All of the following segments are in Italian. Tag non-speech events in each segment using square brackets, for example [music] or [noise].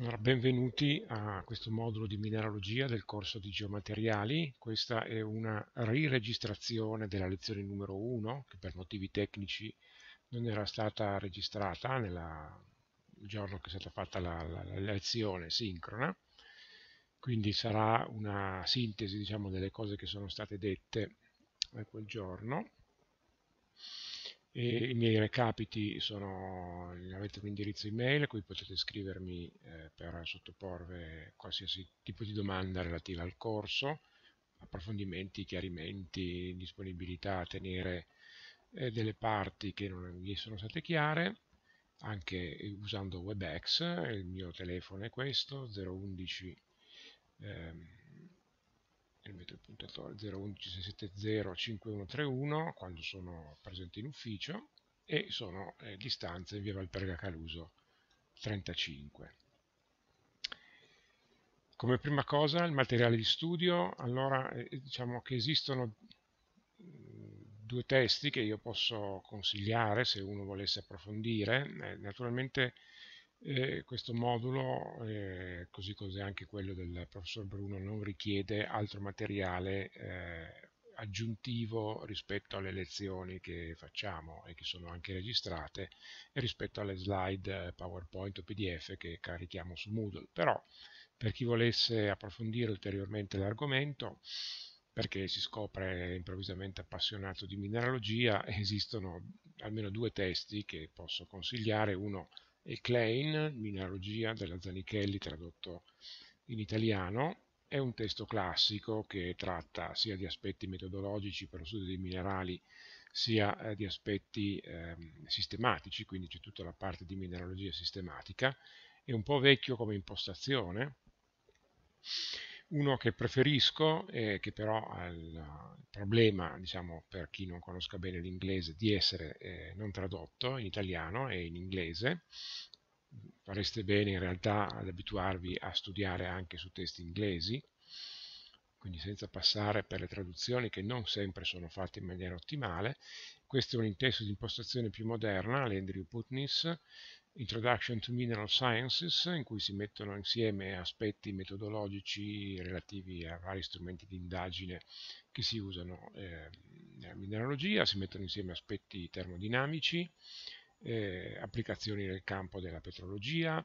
Allora, benvenuti a questo modulo di mineralogia del corso di geomateriali. Questa è una riregistrazione della lezione numero 1 che per motivi tecnici non era stata registrata nella, il giorno che è stata fatta la, la, la lezione sincrona. Quindi sarà una sintesi diciamo, delle cose che sono state dette eh, quel giorno e i miei recapiti sono avete un indirizzo email a cui potete scrivermi eh, per sottoporre qualsiasi tipo di domanda relativa al corso approfondimenti, chiarimenti, disponibilità a tenere eh, delle parti che non vi sono state chiare anche usando WebEx il mio telefono è questo 011 ehm, che metto il puntatore 011670531 quando sono presente in ufficio e sono eh, distanze in via Valperga Caluso 35. Come prima cosa il materiale di studio, allora eh, diciamo che esistono mm, due testi che io posso consigliare se uno volesse approfondire, eh, naturalmente e questo modulo, eh, così come anche quello del professor Bruno, non richiede altro materiale eh, aggiuntivo rispetto alle lezioni che facciamo e che sono anche registrate e rispetto alle slide eh, PowerPoint o PDF che carichiamo su Moodle. Però per chi volesse approfondire ulteriormente l'argomento, perché si scopre improvvisamente appassionato di mineralogia, [laughs] esistono almeno due testi che posso consigliare, uno e Klein, Mineralogia della Zanichelli tradotto in italiano. È un testo classico che tratta sia di aspetti metodologici per lo studio dei minerali sia eh, di aspetti eh, sistematici, quindi c'è tutta la parte di mineralogia sistematica. È un po' vecchio come impostazione uno che preferisco e che però ha il problema, diciamo, per chi non conosca bene l'inglese, di essere eh, non tradotto in italiano e in inglese. Fareste bene in realtà ad abituarvi a studiare anche su testi inglesi, quindi senza passare per le traduzioni che non sempre sono fatte in maniera ottimale. Questo è un testo di impostazione più moderna, l'Andrew Putnis, Introduction to Mineral Sciences, in cui si mettono insieme aspetti metodologici relativi a vari strumenti di indagine che si usano eh, nella mineralogia, si mettono insieme aspetti termodinamici, eh, applicazioni nel campo della petrologia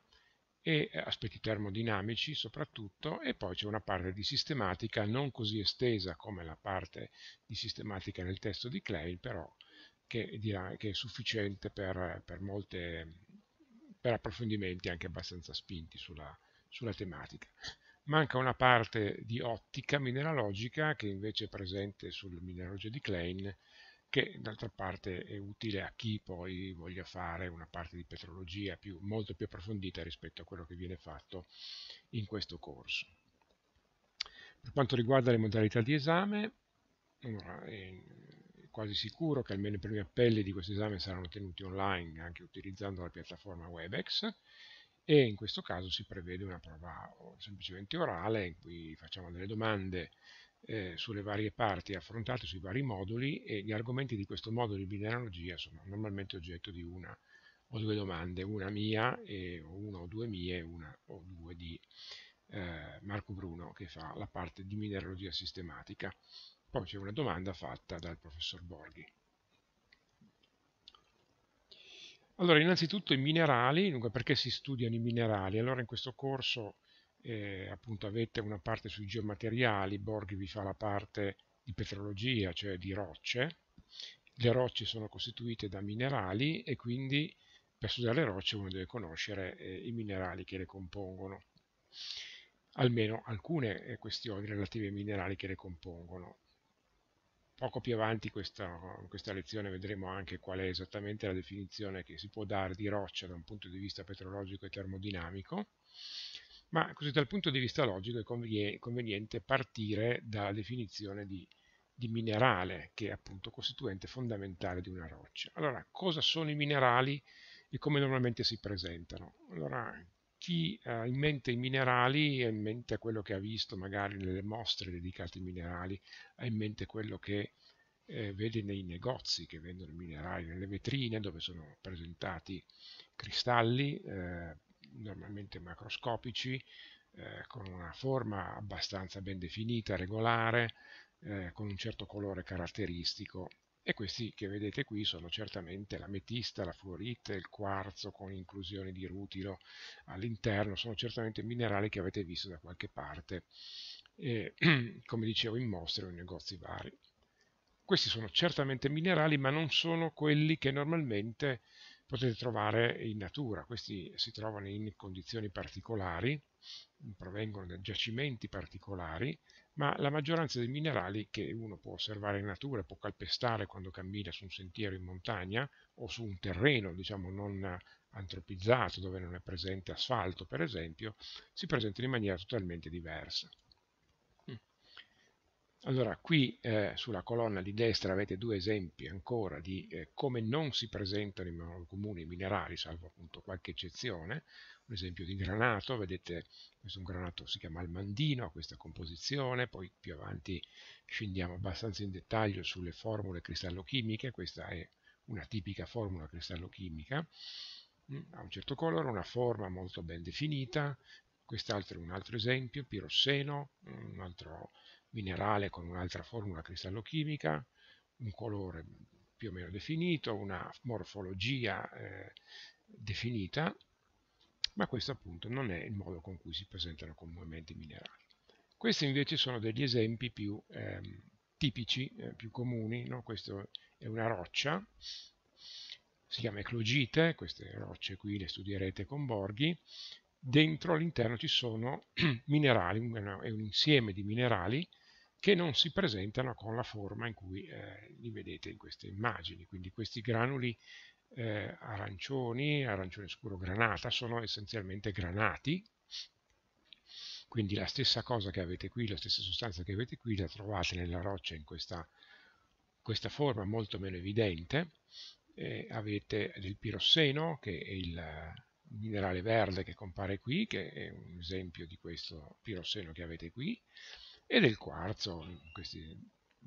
e aspetti termodinamici soprattutto, e poi c'è una parte di sistematica non così estesa come la parte di sistematica nel testo di Clay, però che, dirà, che è sufficiente per, per molte per approfondimenti anche abbastanza spinti sulla, sulla tematica. Manca una parte di ottica mineralogica che invece è presente sul mineralogio di Klein, che d'altra parte è utile a chi poi voglia fare una parte di petrologia più, molto più approfondita rispetto a quello che viene fatto in questo corso. Per quanto riguarda le modalità di esame, ehm, quasi sicuro che almeno i primi appelli di questo esame saranno tenuti online anche utilizzando la piattaforma WebEx e in questo caso si prevede una prova oh, semplicemente orale in cui facciamo delle domande eh, sulle varie parti affrontate sui vari moduli e gli argomenti di questo modulo di bineologia sono normalmente oggetto di una o due domande, una mia e una o due mie una o due di eh, Marco Bruno che fa la parte di mineralogia sistematica. Poi c'è una domanda fatta dal professor Borghi. Allora, innanzitutto i minerali, dunque perché si studiano i minerali? Allora in questo corso eh, appunto avete una parte sui geomateriali, Borghi vi fa la parte di petrologia, cioè di rocce. Le rocce sono costituite da minerali e quindi per studiare le rocce uno deve conoscere eh, i minerali che le compongono, almeno alcune eh, questioni relative ai minerali che le compongono poco più avanti questa, questa lezione vedremo anche qual è esattamente la definizione che si può dare di roccia da un punto di vista petrologico e termodinamico, ma così dal punto di vista logico è conveniente partire dalla definizione di, di minerale, che è appunto costituente fondamentale di una roccia. Allora, cosa sono i minerali e come normalmente si presentano? Allora, chi ha eh, in mente i minerali ha in mente quello che ha visto magari nelle mostre dedicate ai minerali, ha in mente quello che eh, vede nei negozi che vendono i minerali, nelle vetrine dove sono presentati cristalli, eh, normalmente macroscopici, eh, con una forma abbastanza ben definita, regolare, eh, con un certo colore caratteristico e questi che vedete qui sono certamente l'ametista, la fluorite, il quarzo con inclusioni di rutilo all'interno, sono certamente minerali che avete visto da qualche parte, eh, [clears throat] come dicevo, in mostre o in negozi vari. Questi sono certamente minerali, ma non sono quelli che normalmente potete trovare in natura. Questi si trovano in condizioni particolari, provengono da giacimenti particolari, ma la maggioranza dei minerali che uno può osservare in natura, può calpestare quando cammina su un sentiero in montagna o su un terreno diciamo non antropizzato dove non è presente asfalto per esempio, si presentano in maniera totalmente diversa. Mm. Allora qui eh, sulla colonna di destra avete due esempi ancora di eh, come non si presentano in comune i minerali, salvo appunto qualche eccezione, un esempio di granato, vedete questo è un granato si chiama Almandino, ha questa composizione, poi più avanti scendiamo abbastanza in dettaglio sulle formule cristallochimiche, questa è una tipica formula cristallochimica, mm, ha un certo colore, una forma molto ben definita, quest'altro è un altro esempio, pirosseno, un altro minerale con un'altra formula cristallochimica, un colore più o meno definito, una morfologia eh, definita ma questo appunto non è il modo con cui si presentano comunemente i minerali. Questi invece sono degli esempi più ehm, tipici, eh, più comuni, no? questa è una roccia, si chiama eclogite, queste rocce qui le studierete con Borghi, dentro all'interno ci sono [clears throat] minerali, è un insieme di minerali che non si presentano con la forma in cui eh, li vedete in queste immagini, quindi questi granuli eh, arancioni, arancione scuro granata, sono essenzialmente granati, quindi la stessa cosa che avete qui, la stessa sostanza che avete qui, la trovate nella roccia in questa, questa forma molto meno evidente, eh, avete del pirosseno, che è il minerale verde che compare qui, che è un esempio di questo pirosseno che avete qui, e del quarzo, questi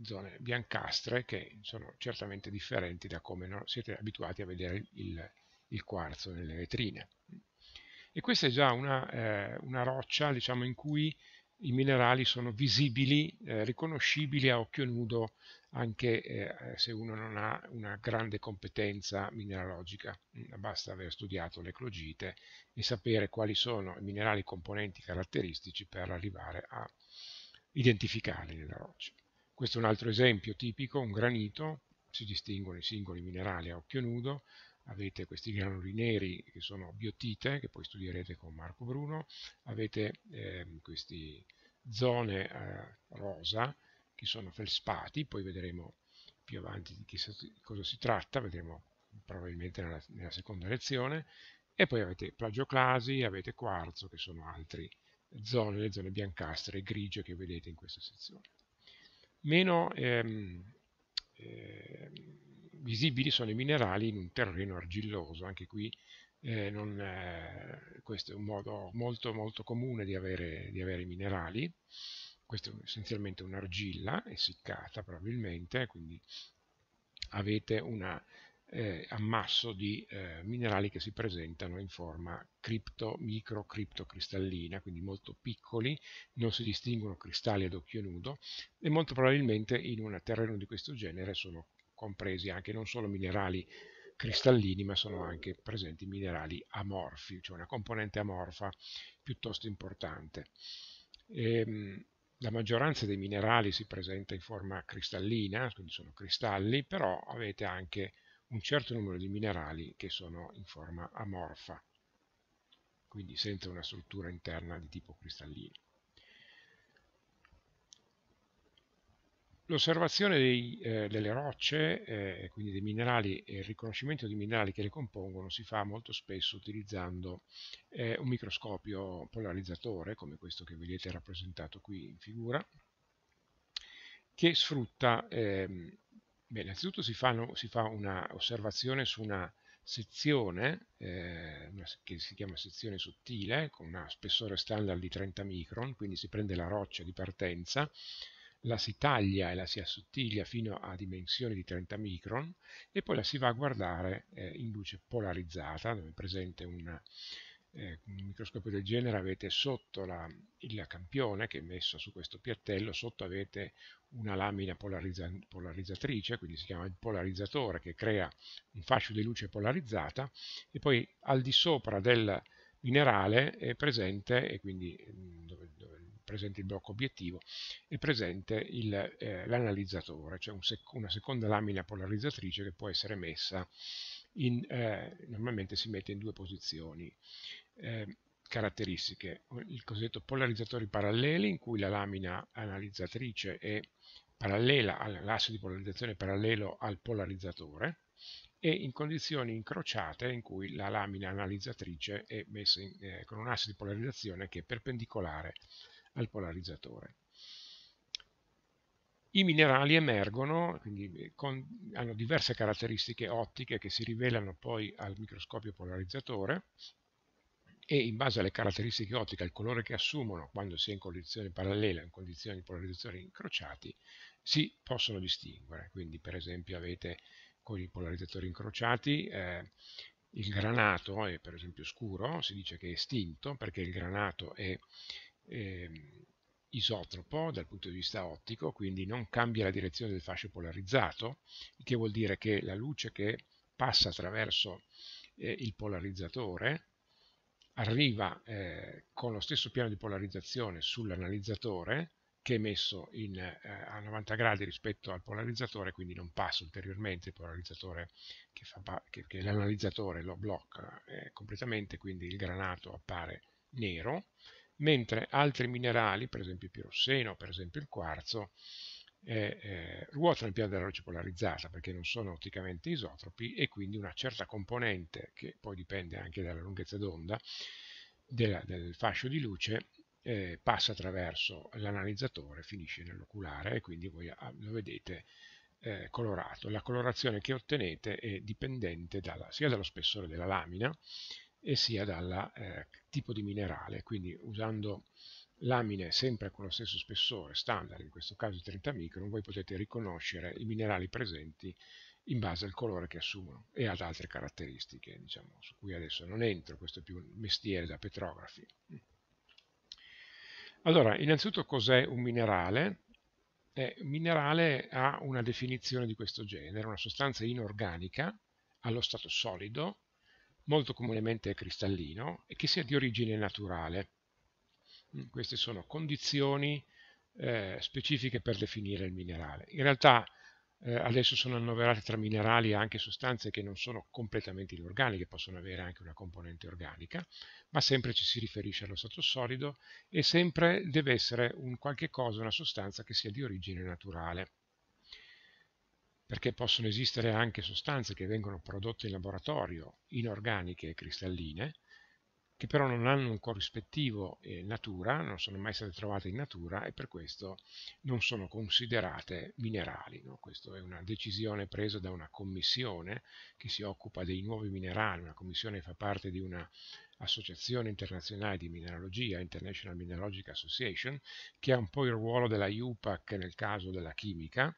zone biancastre che sono certamente differenti da come siete abituati a vedere il, il, quarzo nelle vetrine. E questa è già una, eh, una roccia diciamo, in cui i minerali sono visibili, eh, riconoscibili a occhio nudo, anche eh, se uno non ha una grande competenza mineralogica. Mm, basta aver studiato le clogite e sapere quali sono i minerali componenti caratteristici per arrivare a identificarli nella roccia. Questo è un altro esempio tipico, un granito, si distinguono i singoli minerali a occhio nudo, avete questi granuli neri che sono biotite, che poi studierete con Marco Bruno, avete eh, queste zone eh, rosa che sono felspati, poi vedremo più avanti di chi, cosa si tratta, vedremo probabilmente nella, nella seconda lezione, e poi avete plagioclasi, avete quarzo che sono altre zone, le zone biancastre e grigie che vedete in questa sezione meno ehm, eh, visibili sono i minerali in un terreno argilloso, anche qui eh, non, eh, questo è un modo molto molto comune di avere, di avere minerali, questo è essenzialmente un'argilla essiccata probabilmente, quindi avete una eh, ammasso di eh, minerali che si presentano in forma cripto, micro criptocristallina, quindi molto piccoli, non si distinguono cristalli ad occhio nudo e molto probabilmente in un terreno di questo genere sono compresi anche non solo minerali cristallini ma sono anche presenti minerali amorfi, cioè una componente amorfa piuttosto importante. Ehm, la maggioranza dei minerali si presenta in forma cristallina, quindi sono cristalli, però avete anche un certo numero di minerali che sono in forma amorfa, quindi senza una struttura interna di tipo cristallino. L'osservazione eh, delle rocce, eh, quindi dei minerali e il riconoscimento dei minerali che le compongono si fa molto spesso utilizzando eh, un microscopio polarizzatore, come questo che vedete rappresentato qui in figura, che sfrutta ehm, Beh, innanzitutto si, fanno, si fa un'osservazione su una sezione eh, che si chiama sezione sottile con una spessore standard di 30 micron, quindi si prende la roccia di partenza, la si taglia e la si assottiglia fino a dimensioni di 30 micron e poi la si va a guardare eh, in luce polarizzata dove è presente una, eh, un microscopio del genere avete sotto la, il campione che è messo su questo piattello, sotto avete una lamina polarizza, polarizzatrice, quindi si chiama il polarizzatore che crea un fascio di luce polarizzata e poi al di sopra del minerale è presente, e quindi mm, dove, dove presente il blocco obiettivo, è presente eh, l'analizzatore, eh, cioè un sec una seconda lamina polarizzatrice che può essere messa in, eh, normalmente si mette in due posizioni eh, caratteristiche, il cosiddetto polarizzatore paralleli in cui la lamina analizzatrice è parallela all'asse di polarizzazione parallelo al polarizzatore e in condizioni incrociate in cui la lamina analizzatrice è messa in, eh, con un asse di polarizzazione che è perpendicolare al polarizzatore i minerali emergono, eh, con, hanno diverse caratteristiche ottiche che si rivelano poi al microscopio polarizzatore e in base alle caratteristiche ottiche, al colore che assumono quando si è in condizioni parallele, in condizioni di polarizzazione incrociati, si possono distinguere. Quindi per esempio avete con i polarizzatori incrociati eh, il granato è per esempio scuro, si dice che è estinto perché il granato è, è ehm, isotropo dal punto di vista ottico, quindi non cambia la direzione del fascio polarizzato, il che vuol dire che la luce che passa attraverso eh, il polarizzatore arriva eh, con lo stesso piano di polarizzazione sull'analizzatore che è messo in, eh, a 90 gradi rispetto al polarizzatore, quindi non passa ulteriormente il polarizzatore che, che, che l'analizzatore lo blocca eh, completamente, quindi il granato appare nero mentre altri minerali, per esempio il pirosseno, per esempio il quarzo, eh, eh, ruotano in piano della luce polarizzata perché non sono otticamente isotropi e quindi una certa componente, che poi dipende anche dalla lunghezza d'onda, del, del fascio di luce eh, passa attraverso l'analizzatore, finisce nell'oculare e quindi voi ah, lo vedete eh, colorato. La colorazione che ottenete è dipendente dalla, sia dallo spessore della lamina e sia dal eh, tipo di minerale, quindi usando lamine sempre con lo stesso spessore standard, in questo caso 30 micron, voi potete riconoscere i minerali presenti in base al colore che assumono e ad altre caratteristiche, diciamo, su cui adesso non entro, questo è più un mestiere da petrografi. Allora, innanzitutto cos'è un minerale? Eh, un minerale ha una definizione di questo genere, una sostanza inorganica allo stato solido, molto comunemente cristallino e che sia di origine naturale. Mm, queste sono condizioni eh, specifiche per definire il minerale. In realtà eh, adesso sono annoverate tra minerali anche sostanze che non sono completamente inorganiche, possono avere anche una componente organica, ma sempre ci si riferisce allo stato solido e sempre deve essere un qualche cosa, una sostanza che sia di origine naturale perché possono esistere anche sostanze che vengono prodotte in laboratorio, inorganiche e cristalline, che però non hanno un corrispettivo in eh, natura, non sono mai state trovate in natura e per questo non sono considerate minerali. No? Questa è una decisione presa da una commissione che si occupa dei nuovi minerali, una commissione che fa parte di un'associazione internazionale di mineralogia, International Mineralogic Association, che ha un po' il ruolo della IUPAC nel caso della chimica,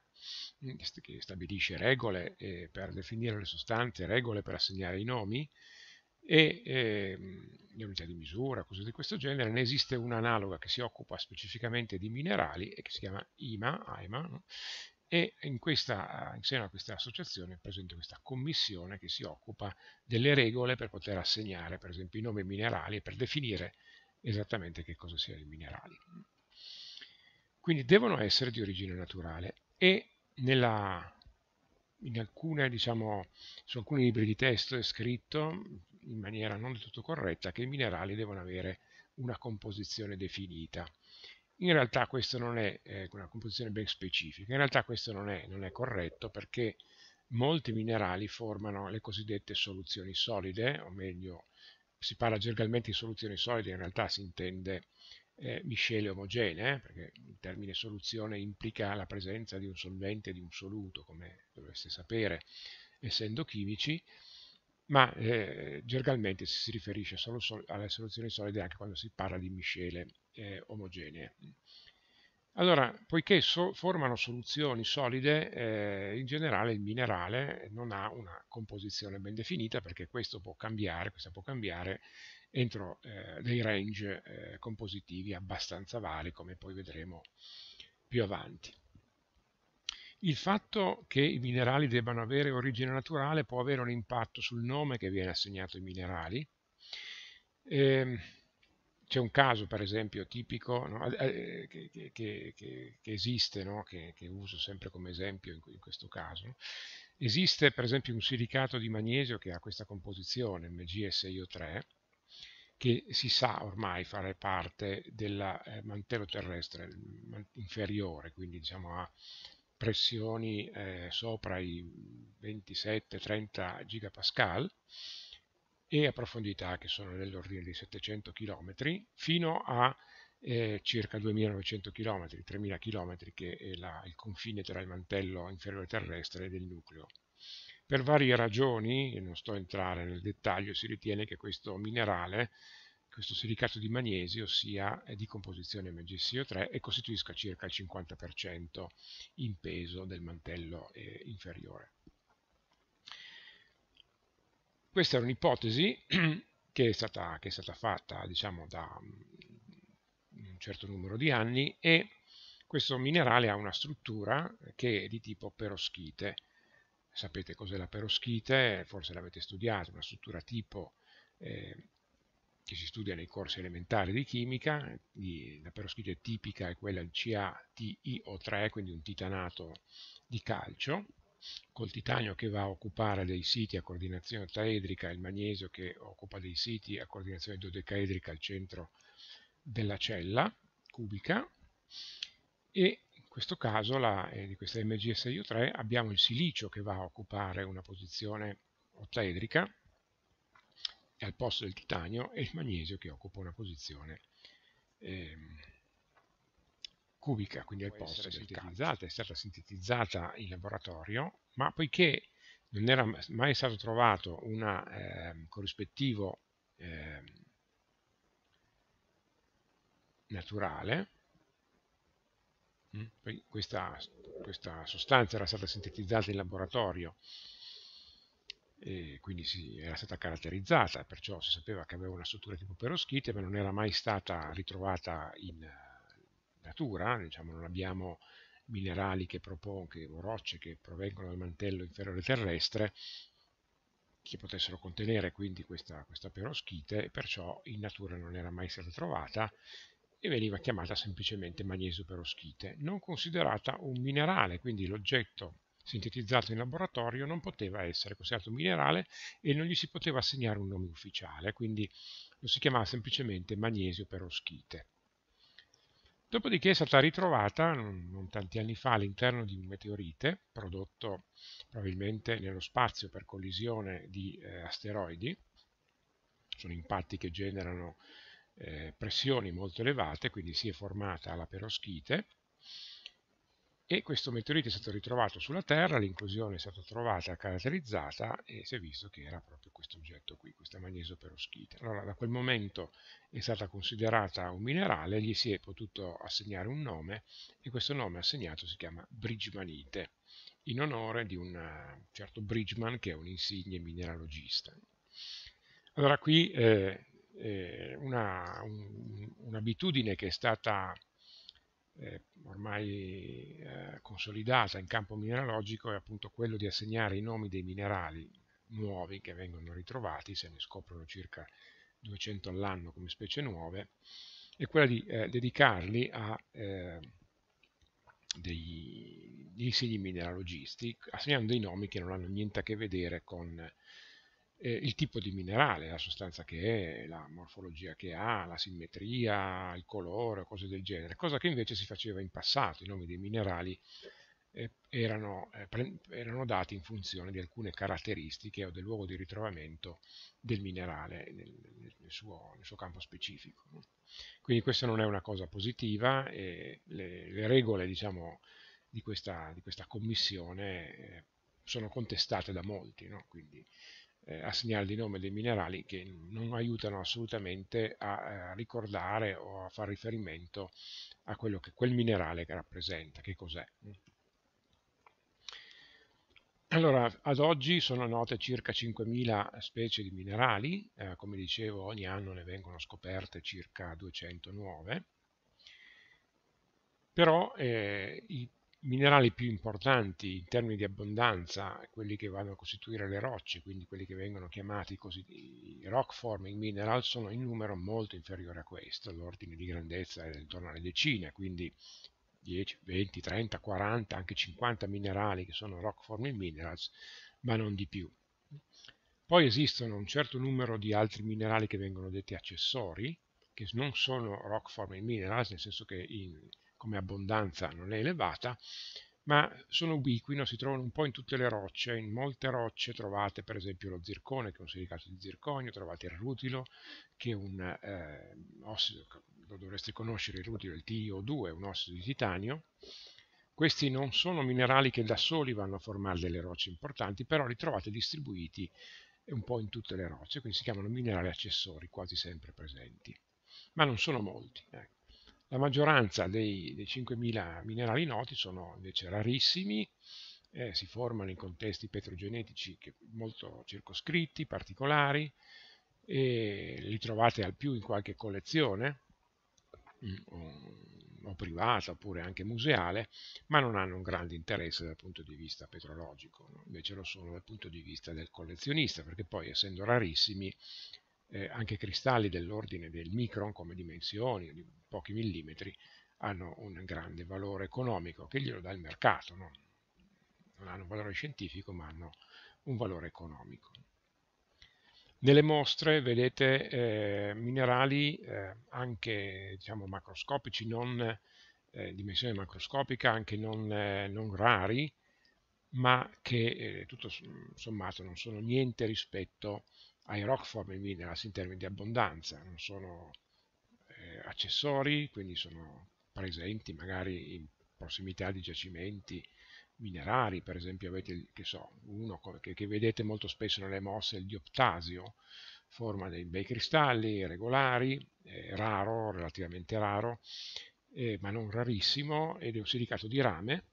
eh, che stabilisce regole eh, per definire le sostanze, regole per assegnare i nomi e eh, le unità di misura, cose di questo genere. Ne esiste un'analoga che si occupa specificamente di minerali e che si chiama IMA, AIMA, no? e in, questa, in seno a questa associazione è presente questa commissione che si occupa delle regole per poter assegnare per esempio i nomi minerali e per definire esattamente che cosa siano i minerali. Quindi devono essere di origine naturale e nella, alcune, diciamo, su alcuni libri di testo è scritto in maniera non del tutto corretta che i minerali devono avere una composizione definita. In realtà questo non è eh, una composizione ben specifica, in realtà questo non è, non è corretto perché molti minerali formano le cosiddette soluzioni solide, o meglio si parla gergalmente di soluzioni solide, in realtà si intende eh, miscele omogenee, eh, perché il termine soluzione implica la presenza di un solvente e di un soluto, come dovreste sapere, essendo chimici, ma eh, gergalmente si riferisce solo sol alle soluzioni solide anche quando si parla di miscele eh, omogenee. Allora, poiché so formano soluzioni solide, eh, in generale il minerale non ha una composizione ben definita perché questo può cambiare, questa può cambiare entro eh, dei range eh, compositivi abbastanza vari, come poi vedremo più avanti. Il fatto che i minerali debbano avere origine naturale può avere un impatto sul nome che viene assegnato ai minerali. Eh, c'è un caso per esempio tipico no, eh, eh, che, che, che, che, esiste, no, che, uso sempre come esempio in, in questo caso. No? Esiste per esempio un silicato di magnesio che ha questa composizione, MgSio3, che si sa ormai fare parte del eh, mantello terrestre inferiore, quindi diciamo a pressioni eh, sopra i 27-30 gigapascal e a profondità che sono nell'ordine di 700 km fino a eh, circa 2900 km, 3000 km che è la, il confine tra il mantello inferiore terrestre e il nucleo per varie ragioni, non sto a entrare nel dettaglio, si ritiene che questo minerale, questo silicato di magnesio, sia di composizione MgCO3 e costituisca circa il 50% in peso del mantello eh, inferiore. Questa era un'ipotesi [clears throat] che è stata, che è stata fatta diciamo, da mm, un certo numero di anni e questo minerale ha una struttura che è di tipo peroschite, sapete cos'è la peroschite, forse l'avete studiato, una struttura tipo eh, che si studia nei corsi elementari di chimica, la peroschite tipica è quella del CaTiO3, quindi un titanato di calcio, col titanio che va a occupare dei siti a coordinazione ottaedrica e il magnesio che occupa dei siti a coordinazione dodecaedrica al centro della cella cubica e questo caso la, eh, di questa mgsio 3 abbiamo il silicio che va a occupare una posizione ottaedrica al posto del titanio e il magnesio che occupa una posizione eh, cubica, quindi al posto del sintetizzata, è stata sintetizzata in laboratorio, ma poiché non era mai stato trovato un eh, corrispettivo ehm, naturale, Mm? questa, questa sostanza era stata sintetizzata in laboratorio e quindi sì, era stata caratterizzata, perciò si sapeva che aveva una struttura tipo peroschite, ma non era mai stata ritrovata in eh, natura, diciamo, non abbiamo minerali che propon- o rocce che provengono dal mantello inferiore terrestre che potessero contenere quindi questa, questa peroschite, perciò in natura non era mai stata trovata e veniva chiamata semplicemente magnesio peroschite, non considerata un minerale, quindi l'oggetto sintetizzato in laboratorio non poteva essere considerato un minerale e non gli si poteva assegnare un nome ufficiale, quindi lo si chiamava semplicemente magnesio peroschite. Dopodiché è stata ritrovata non, tanti anni fa all'interno di un meteorite prodotto probabilmente nello spazio per collisione di eh, asteroidi, sono impatti che generano eh, pressioni molto elevate, quindi si è formata la peroschite, e questo meteorite è stato ritrovato sulla Terra, l'inclusione è stata trovata, caratterizzata e si è visto che era proprio questo oggetto qui, questa magnesioperoschite. Allora da quel momento è stata considerata un minerale, gli si è potuto assegnare un nome e questo nome assegnato si chiama Bridgmanite, in onore di un eh, certo Bridgman che è un insigne mineralogista. Allora qui eh, eh, una, un, un'abitudine che è stata eh, ormai eh, consolidata in campo mineralogico è appunto quello di assegnare i nomi dei minerali nuovi che vengono ritrovati, se ne scoprono circa 200 all'anno come specie nuove, e quella di eh, dedicarli a eh, dei, dei segni mineralogisti, assegnando dei nomi che non hanno niente a che vedere con eh, il tipo di minerale, la sostanza che è, la morfologia che ha, la simmetria, il colore, cose del genere, cosa che invece si faceva in passato, i nomi dei minerali eh, erano, eh, erano, dati in funzione di alcune caratteristiche o del luogo di ritrovamento del minerale nel, nel, suo, nel suo, campo specifico. Quindi questa non è una cosa positiva e le, le regole diciamo, di, questa, di, questa, commissione eh, sono contestate da molti, no? Quindi, eh, assegnare di nome dei minerali che non aiutano assolutamente a, a, eh, ricordare o a fare riferimento a quello che quel minerale che rappresenta, che cos'è. Allora, ad oggi sono note circa 5.000 specie di minerali, eh, come dicevo ogni anno ne vengono scoperte circa 200 nuove, però eh, i minerali più importanti in termini di abbondanza, quelli che vanno a costituire le rocce, quindi quelli che vengono chiamati così, rock forming mineral, sono in numero molto inferiore a questo, l'ordine di grandezza è intorno alle decine, quindi 10, 20, 30, 40, anche 50 minerali che sono rock forming minerals, ma non di più. Poi esistono un certo numero di altri minerali che vengono detti accessori, che non sono rock forming minerals, nel senso che in, come abbondanza non è elevata, ma sono ubiquino, si trovano un po' in tutte le rocce, in molte rocce trovate per esempio lo zircone, che è un silicato di zirconio, trovate il rutilo, che è un eh, ossido, lo dovreste conoscere, il rutilo, il TiO2, un ossido di titanio. Questi non sono minerali che da soli vanno a formare delle rocce importanti, però li trovate distribuiti un po' in tutte le rocce, quindi si chiamano minerali accessori, quasi sempre presenti, ma non sono molti. Ecco. La maggioranza dei, dei 5.000 minerali noti sono invece rarissimi, eh, si formano in contesti petrogenetici molto circoscritti, particolari, e li trovate al più in qualche collezione, mm, o privata oppure anche museale, ma non hanno un grande interesse dal punto di vista petrologico, no? invece lo sono dal punto di vista del collezionista, perché poi essendo rarissimi eh, anche cristalli dell'ordine del micron come dimensioni, di pochi millimetri, hanno un grande valore economico che glielo dà il mercato, no? non hanno un valore scientifico ma hanno un valore economico. Nelle mostre vedete eh, minerali eh, anche diciamo, macroscopici, non eh, dimensione macroscopica, anche non, eh, non rari, ma che eh, tutto sommato non sono niente rispetto ai rockform in Minerals in termini di abbondanza, non sono eh, accessori, quindi sono presenti magari in prossimità di giacimenti minerari, per esempio avete, che so, uno che, che vedete molto spesso nelle mosse, il dioptasio, forma dei bei cristalli regolari, eh, raro, relativamente raro, eh, ma non rarissimo, ed è un silicato di rame,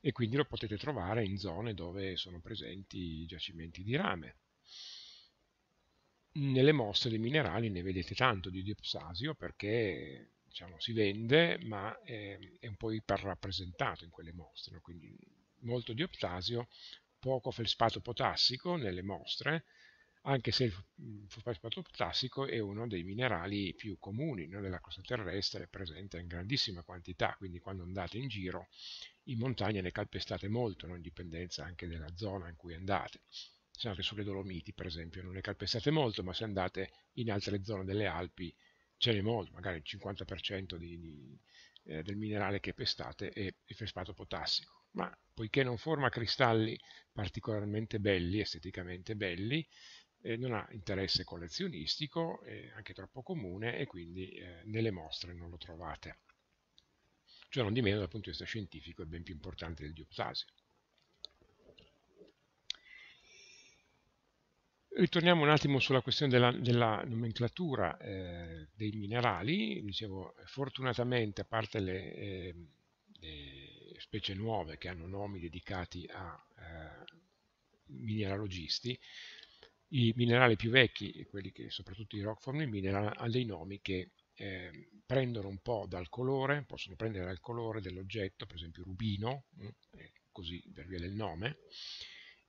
e quindi lo potete trovare in zone dove sono presenti giacimenti di rame nelle mostre dei minerali ne vedete tanto di diopsasio perché diciamo, si vende ma è, è un po' iperrappresentato in quelle mostre, no? quindi molto diopsasio, poco felspato potassico nelle mostre, anche se il fosfato potassico è uno dei minerali più comuni no? della costa terrestre, presente in grandissima quantità, quindi quando andate in giro in montagna ne calpestate molto, no? in dipendenza anche della zona in cui andate se andate sulle Dolomiti per esempio non ne calpestate molto, ma se andate in altre zone delle Alpi ce n'è molto, magari il 50% di, di, eh, del minerale che pestate è, il feldspato potassico. Ma poiché non forma cristalli particolarmente belli, esteticamente belli, eh, non ha interesse collezionistico, è anche troppo comune, e quindi eh, nelle mostre non lo trovate. Ciò cioè, non di meno dal punto di vista scientifico è ben più importante del dioptasio. ritorniamo un attimo sulla questione della, della nomenclatura eh, dei minerali. Dicevo, fortunatamente, a parte le, eh, le, specie nuove che hanno nomi dedicati a eh, mineralogisti, i minerali più vecchi, quelli che soprattutto i rock forming mineral, hanno dei nomi che ehm, prendono un po' dal colore, possono prendere dal colore dell'oggetto, per esempio rubino, mm, così per via del nome,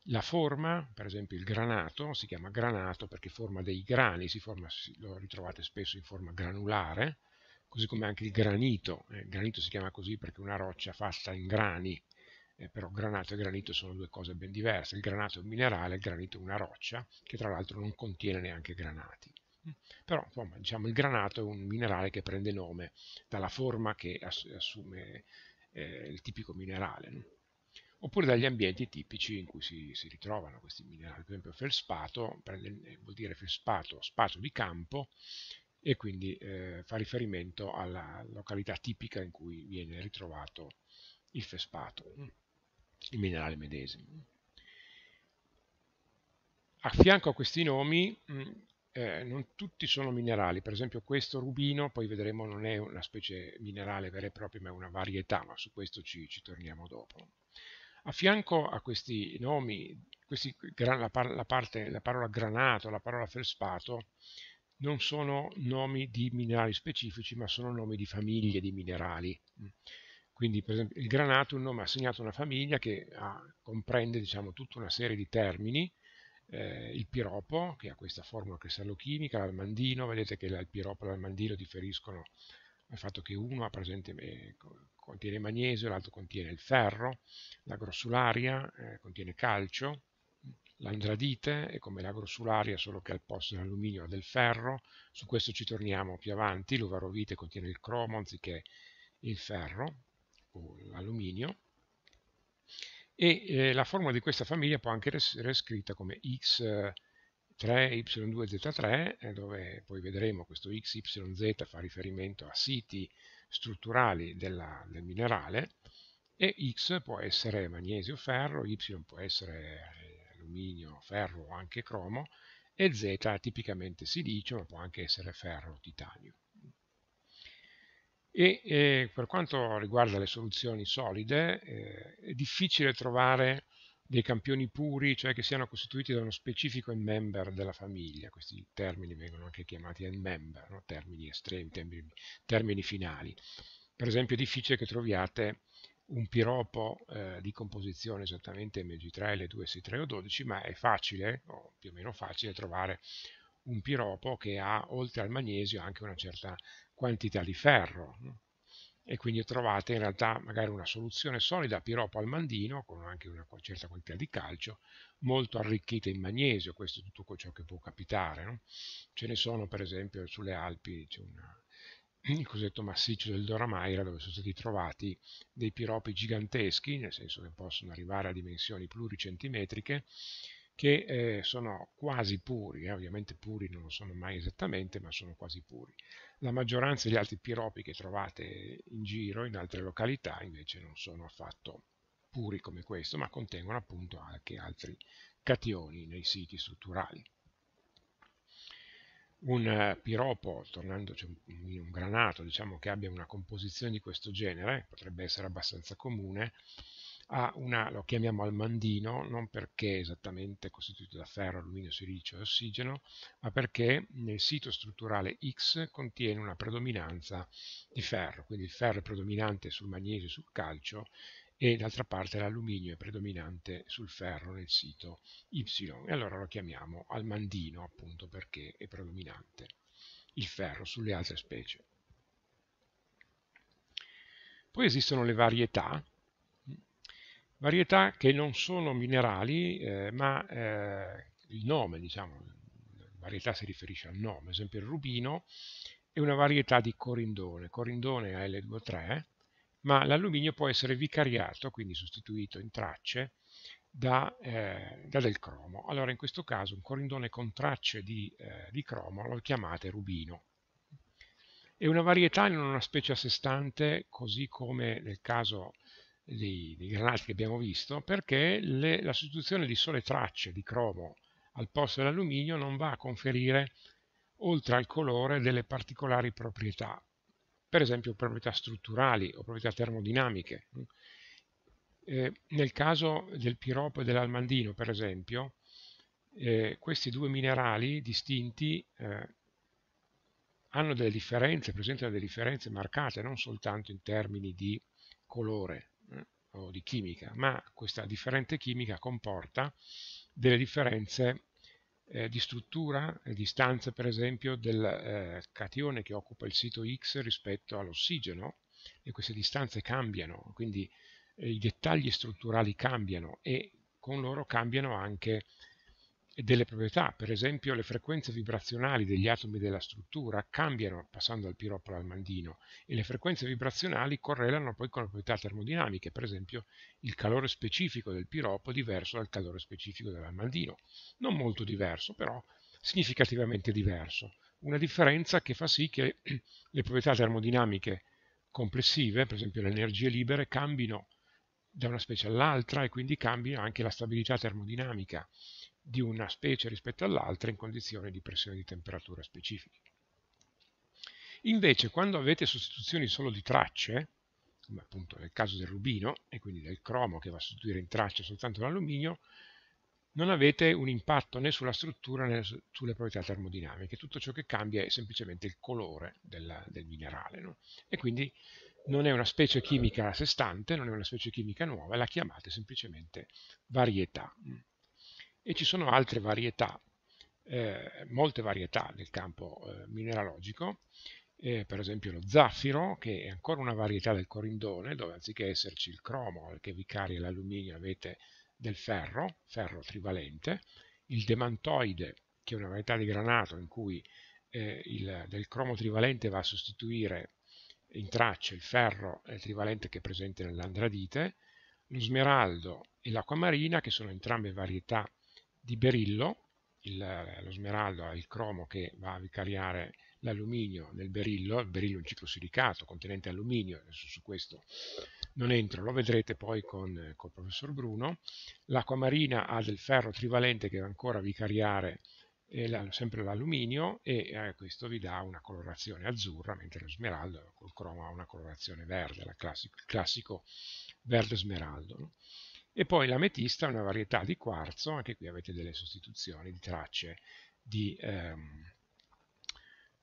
la forma, per esempio il granato, si chiama granato perché forma dei grani, forma, lo ritrovate spesso in forma granulare, così come anche il granito, eh, il granito si chiama così perché è una roccia fatta in grani, eh, però granato e granito sono due cose ben diverse, il granato è un minerale, il granito è una roccia, che tra l'altro non contiene neanche granati. Mm. Però insomma, diciamo, il granato è un minerale che prende nome dalla forma che assume eh, il tipico minerale oppure dagli ambienti tipici in cui si, si ritrovano questi minerali, per esempio felspato, prende, eh, vuol dire felspato, spato di campo, e quindi eh, fa riferimento alla località tipica in cui viene ritrovato il felspato, mm, il minerale medesimo. A fianco a questi nomi mm, eh, non tutti sono minerali, per esempio questo rubino, poi vedremo non è una specie minerale vera e propria ma è una varietà, ma su questo ci, ci torniamo dopo. A fianco a questi nomi, questi, la, par la, parte, la parola granato, la parola felspato, non sono nomi di minerali specifici, ma sono nomi di famiglie di minerali. Mm. Quindi, per esempio, il granato è un nome assegnato a una famiglia che ha, comprende diciamo, tutta una serie di termini. Eh, il piropo, che ha questa formula cristallochimica, l'almandino, vedete che il piropo e l'almandino differiscono il fatto che uno presente, eh, contiene magnesio, l'altro contiene il ferro, la grossularia eh, contiene calcio, l'andradite è come la grossularia solo che al posto dell'alluminio ha del ferro, su questo ci torniamo più avanti, l'uvarovite contiene il cromo anziché il ferro o l'alluminio e eh, la formula di questa famiglia può anche essere scritta come x 3y2z3, eh, dove poi vedremo questo xyz fa riferimento a siti strutturali della, del minerale, e X può essere magnesio, ferro, Y può essere eh, alluminio, ferro o anche cromo, e Z tipicamente silicio, ma può anche essere ferro o titanio. E, eh, per quanto riguarda le soluzioni solide, eh, è difficile trovare dei campioni puri, cioè che siano costituiti da uno specifico member della famiglia, questi termini vengono anche chiamati end member, no? termini estremi, termini, termini, finali. Per esempio è difficile che troviate un piropo eh, di composizione esattamente MG3, L2, C3 o 12, ma è facile, o più o meno facile, trovare un piropo che ha oltre al magnesio anche una certa quantità di ferro, no? e quindi trovate in realtà magari una soluzione solida piropo al mandino con anche una certa quantità di calcio molto arricchita in magnesio questo è tutto ciò che può capitare no? ce ne sono per esempio sulle Alpi c'è una, [clears throat] il cosiddetto massiccio del Doramaira dove sono stati trovati dei piropi giganteschi nel senso che possono arrivare a dimensioni pluricentimetriche che eh, sono quasi puri, eh, ovviamente puri non lo sono mai esattamente, ma sono quasi puri. La maggioranza degli altri piropi che trovate in giro in altre località invece non sono affatto puri come questo, ma contengono appunto anche altri cationi nei siti strutturali. Un eh, piropo, tornandoci cioè, un, un granato, diciamo che abbia una composizione di questo genere, potrebbe essere abbastanza comune, ha una, lo chiamiamo almandino, non perché esattamente costituito da ferro, alluminio, silicio e ossigeno, ma perché nel sito strutturale X contiene una predominanza di ferro, quindi il ferro è predominante sul magnesio e sul calcio e d'altra parte l'alluminio è predominante sul ferro nel sito Y e allora lo chiamiamo almandino appunto perché è predominante il ferro sulle altre specie. Poi esistono le varietà, varietà che non sono minerali, eh, ma eh, il nome, diciamo, varietà si riferisce al nome, ad esempio il rubino è una varietà di corindone, corindone l 2 3 ma l'alluminio può essere vicariato, quindi sostituito in tracce, da, eh, da, del cromo. Allora in questo caso un corindone con tracce di, eh, di cromo lo chiamate rubino. È una varietà non una specie a sé stante, così come nel caso dei, dei granati che abbiamo visto, perché le, la sostituzione di sole tracce di cromo al posto dell'alluminio non va a conferire, oltre al colore, delle particolari proprietà, per esempio proprietà strutturali o proprietà termodinamiche. Eh, nel caso del piropo e dell'almandino, per esempio, eh, questi due minerali distinti eh, hanno delle differenze, presentano delle differenze marcate non soltanto in termini di colore, o di chimica, ma questa differente chimica comporta delle differenze eh, di struttura, distanze per esempio del eh, catione che occupa il sito X rispetto all'ossigeno e queste distanze cambiano, quindi eh, i dettagli strutturali cambiano e con loro cambiano anche delle proprietà, per esempio le frequenze vibrazionali degli atomi della struttura cambiano passando dal piroppolo al mandino e le frequenze vibrazionali correlano poi con le proprietà termodinamiche, per esempio il calore specifico del piroppo è diverso dal calore specifico dell'almandino, non molto diverso però significativamente diverso, una differenza che fa sì che [clears throat] le proprietà termodinamiche complessive, per esempio le energie libere, cambino da una specie all'altra e quindi cambino anche la stabilità termodinamica di una specie rispetto all'altra in condizioni di pressione di temperatura specifiche. Invece, quando avete sostituzioni solo di tracce, come appunto nel caso del rubino, e quindi del cromo che va a sostituire in tracce soltanto l'alluminio, non avete un impatto né sulla struttura né sulle proprietà termodinamiche. Tutto ciò che cambia è semplicemente il colore della, del minerale. No? E quindi non è una specie chimica a sé stante, non è una specie chimica nuova, la chiamate semplicemente varietà e ci sono altre varietà, eh, molte varietà nel campo eh, mineralogico, eh, per esempio lo zaffiro, che è ancora una varietà del corindone, dove anziché esserci il cromo, che vi caria l'alluminio, avete del ferro, ferro trivalente, il demantoide, che è una varietà di granato in cui eh, il, del cromo trivalente va a sostituire in tracce il ferro eh, trivalente che è presente nell'andradite, lo smeraldo e l'acquamarina, che sono entrambe varietà di berillo, il, lo smeraldo è il cromo che va a vicariare l'alluminio nel berillo, il berillo è un ciclo silicato contenente alluminio, adesso su questo non entro, lo vedrete poi con, il professor Bruno, l'acqua marina ha del ferro trivalente che va ancora a vicariare eh, la, sempre l'alluminio e eh, questo vi dà una colorazione azzurra, mentre lo smeraldo col cromo ha una colorazione verde, il classico, classico verde smeraldo. No? E poi l'ametista è una varietà di quarzo, anche qui avete delle sostituzioni di tracce di, ehm,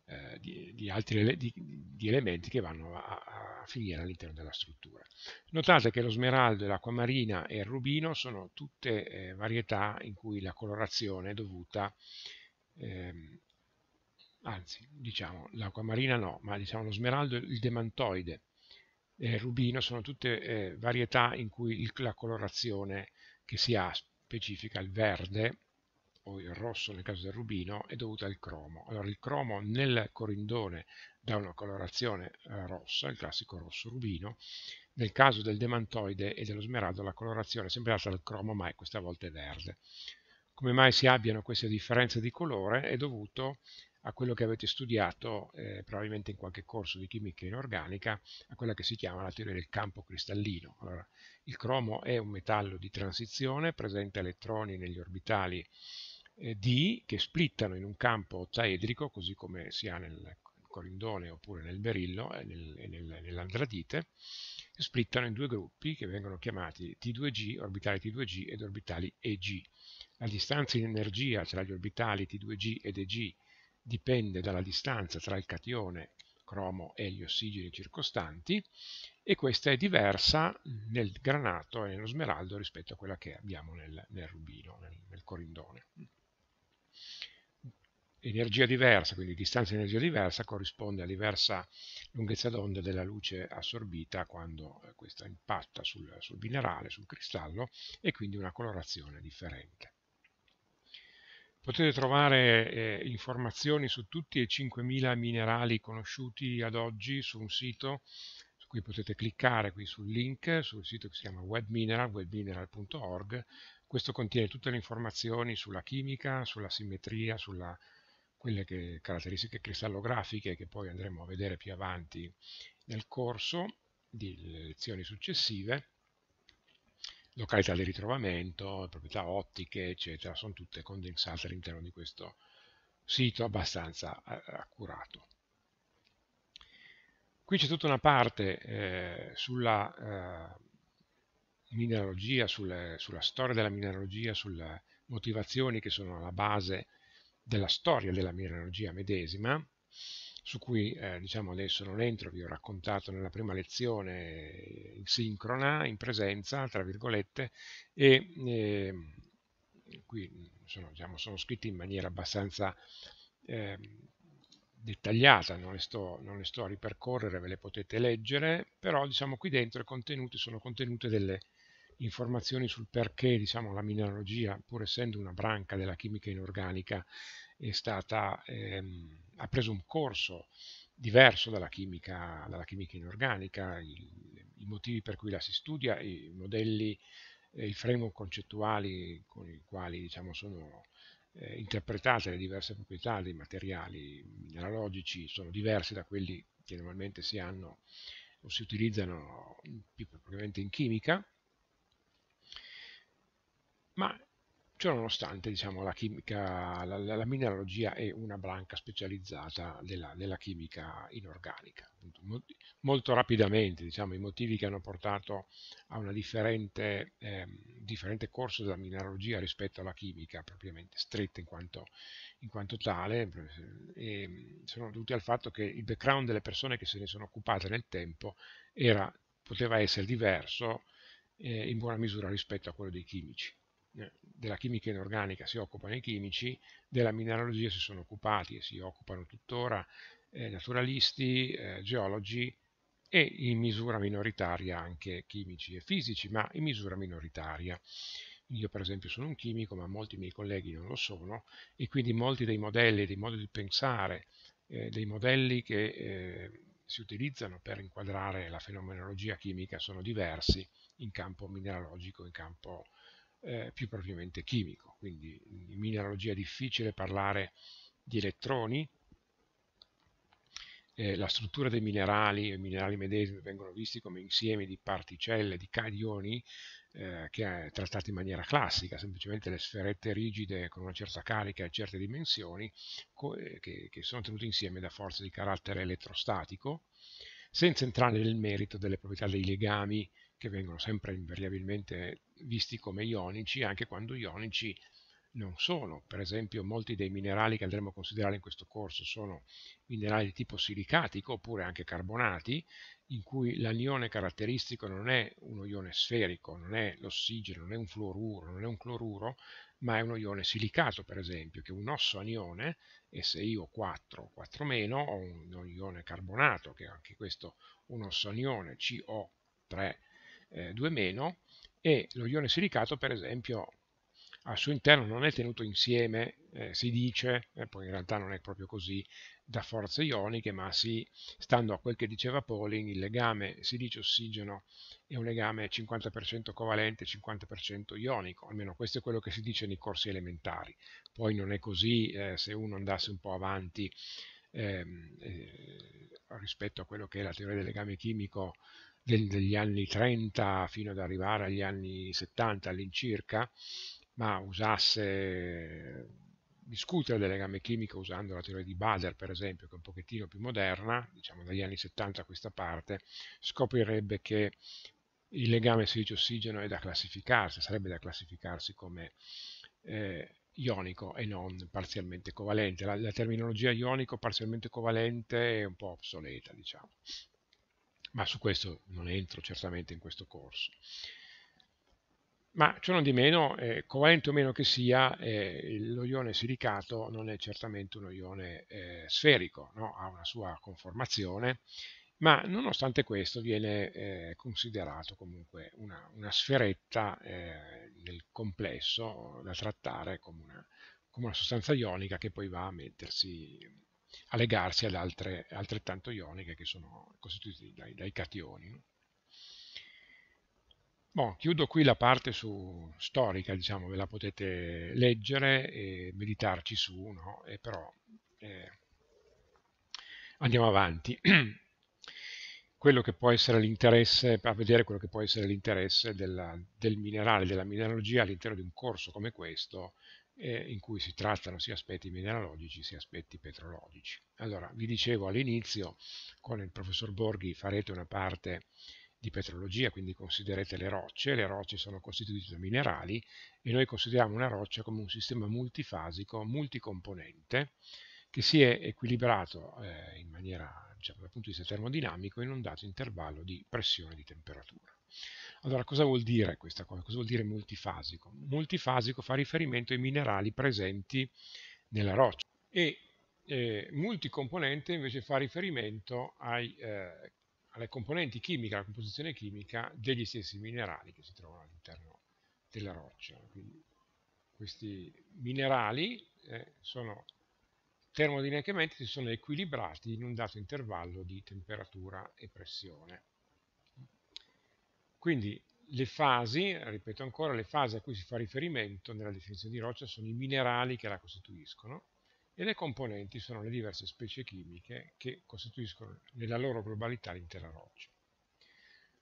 eh, di, di altri ele di, di, elementi che vanno a, a finire all'interno della struttura. Notate che lo smeraldo, l'acquamarina e il rubino sono tutte eh, varietà in cui la colorazione è dovuta ehm, anzi diciamo l'acquamarina no, ma diciamo lo smeraldo il demantoide eh, rubino sono tutte eh, varietà in cui il, la colorazione che si ha specifica, il verde o il rosso nel caso del rubino, è dovuta al cromo. Allora il cromo nel corindone dà una colorazione eh, rossa, il classico rosso rubino, nel caso del demantoide e dello smeraldo la colorazione è sempre data al cromo ma è questa volta è verde. Come mai si abbiano queste differenze di colore è dovuto a quello che avete studiato eh, probabilmente in qualche corso di chimica inorganica, a quella che si chiama la teoria del campo cristallino. Allora, il cromo è un metallo di transizione, presenta elettroni negli orbitali eh, D che splittano in un campo ottaedrico, così come si ha nel corindone oppure nel berillo e, eh, nel, e nel, nell'andradite, splittano in due gruppi che vengono chiamati T2G, orbitali T2G ed orbitali EG. La distanza in energia tra gli orbitali T2G ed EG dipende dalla distanza tra il catione cromo e gli ossigeni circostanti e questa è diversa nel granato e nello smeraldo rispetto a quella che abbiamo nel, nel rubino, nel, nel corindone. Energia diversa, quindi distanza di energia diversa, corrisponde a diversa lunghezza d'onda della luce assorbita quando eh, questa impatta sul, sul minerale, sul cristallo, e quindi una colorazione differente. Potete trovare eh, informazioni su tutti e 5.000 minerali conosciuti ad oggi su un sito su cui potete cliccare qui sul link, sul sito che si chiama webmineral, webmineral.org. Questo contiene tutte le informazioni sulla chimica, sulla simmetria, sulla quelle che, caratteristiche cristallografiche che poi andremo a vedere più avanti nel corso di lezioni successive località di ritrovamento, proprietà ottiche, eccetera, sono tutte condensate all'interno di questo sito abbastanza eh, accurato. Qui c'è tutta una parte eh, sulla eh, mineralogia, sulle, sulla storia della mineralogia, sulle motivazioni che sono alla base della storia della mineralogia medesima, su cui eh, diciamo adesso non entro, vi ho raccontato nella prima lezione in sincrona, in presenza, tra virgolette, e eh, qui sono, diciamo, sono, scritti in maniera abbastanza eh, dettagliata, non le, sto, non le, sto, a ripercorrere, ve le potete leggere, però diciamo qui dentro contenuti, sono contenute delle informazioni sul perché diciamo, la mineralogia, pur essendo una branca della chimica inorganica, è stata, ehm, ha preso un corso diverso dalla chimica, dalla chimica inorganica, il, i motivi per cui la si studia, i modelli, eh, i framework concettuali con i quali diciamo, sono eh, interpretate le diverse proprietà dei materiali mineralogici sono diversi da quelli che normalmente si hanno o si utilizzano più propriamente in chimica, ma ciononostante diciamo, la, chimica, la, la, mineralogia è una branca specializzata della, della chimica inorganica. Molto rapidamente diciamo, i motivi che hanno portato a un differente, eh, differente, corso della mineralogia rispetto alla chimica propriamente stretta in quanto, in quanto tale sono dovuti al fatto che il background delle persone che se ne sono occupate nel tempo era, poteva essere diverso eh, in buona misura rispetto a quello dei chimici della chimica inorganica si occupano i chimici, della mineralogia si sono occupati e si occupano tuttora eh, naturalisti, eh, geologi e in misura minoritaria anche chimici e fisici, ma in misura minoritaria. Io per esempio sono un chimico, ma molti miei colleghi non lo sono e quindi molti dei modelli, dei modi di pensare, eh, dei modelli che eh, si utilizzano per inquadrare la fenomenologia chimica sono diversi in campo mineralogico, in campo eh, più propriamente chimico. Quindi in mineralogia è difficile parlare di elettroni, eh, la struttura dei minerali, e i minerali medesimi vengono visti come insiemi di particelle, di cationi, eh, che è eh, trattato in maniera classica, semplicemente le sferette rigide con una certa carica e certe dimensioni eh, che, che sono tenute insieme da forze di carattere elettrostatico, senza entrare nel merito delle proprietà dei legami che vengono sempre invariabilmente visti come ionici, anche quando ionici non sono. Per esempio molti dei minerali che andremo a considerare in questo corso sono minerali di tipo silicatico oppure anche carbonati, in cui l'anione caratteristico non è uno ione sferico, non è l'ossigeno, non è un fluoruro, non è un cloruro, ma è uno ione silicato, per esempio, che è un osso anione, SiO4, 4 meno, o un ione carbonato, che è anche questo un osso anione, CO3 eh, 2- e lo ione silicato per esempio al suo interno non è tenuto insieme, eh, si dice, eh, poi in realtà non è proprio così, da forze ioniche, ma si, stando a quel che diceva Pauling, il legame silicio-ossigeno è un legame 50% covalente, 50% ionico, almeno questo è quello che si dice nei corsi elementari. Poi non è così eh, se uno andasse un po' avanti ehm, eh, rispetto a quello che è la teoria del legame chimico degli anni 30 fino ad arrivare agli anni 70 all'incirca, ma usasse discutere del legame chimico usando la teoria di Bader, per esempio, che è un pochettino più moderna, diciamo dagli anni 70 a questa parte, scoprirebbe che il legame silicio-ossigeno è da classificarsi, sarebbe da classificarsi come eh, ionico e non parzialmente covalente. La, la terminologia ionico parzialmente covalente è un po' obsoleta, diciamo ma su questo non entro certamente in questo corso. Ma ciò non di meno, eh, covalente o meno che sia, eh, lo ione silicato non è certamente uno ione eh, sferico, no? ha una sua conformazione, ma nonostante questo viene eh, considerato comunque una, una sferetta eh, nel complesso da trattare come una, come una sostanza ionica che poi va a mettersi a legarsi alle altre altrettanto ioniche che sono costituite dai, dai cationi. Bon, chiudo qui la parte su, storica, diciamo, ve la potete leggere e meditarci su, no? e però eh, andiamo avanti. [clears throat] quello che può essere l'interesse, a vedere quello che può essere l'interesse del minerale, della mineralogia all'interno di un corso come questo, eh, in cui si trattano sia aspetti mineralogici sia aspetti petrologici. Allora, vi dicevo all'inizio, con il professor Borghi farete una parte di petrologia, quindi considerate le rocce, le rocce sono costituite da minerali e noi consideriamo una roccia come un sistema multifasico, multicomponente, che si è equilibrato eh, in maniera, diciamo, dal punto di vista termodinamico, in un dato intervallo di pressione e di temperatura. Allora, cosa vuol dire questa cosa? Cosa vuol dire multifasico? Multifasico fa riferimento ai minerali presenti nella roccia e eh, multicomponente invece fa riferimento ai, eh, alle componenti chimiche, alla composizione chimica degli stessi minerali che si trovano all'interno della roccia. Quindi questi minerali eh, sono termodinamicamente si sono equilibrati in un dato intervallo di temperatura e pressione. Quindi le fasi, ripeto ancora, le fasi a cui si fa riferimento nella definizione di roccia sono i minerali che la costituiscono e le componenti sono le diverse specie chimiche che costituiscono nella loro globalità l'intera roccia.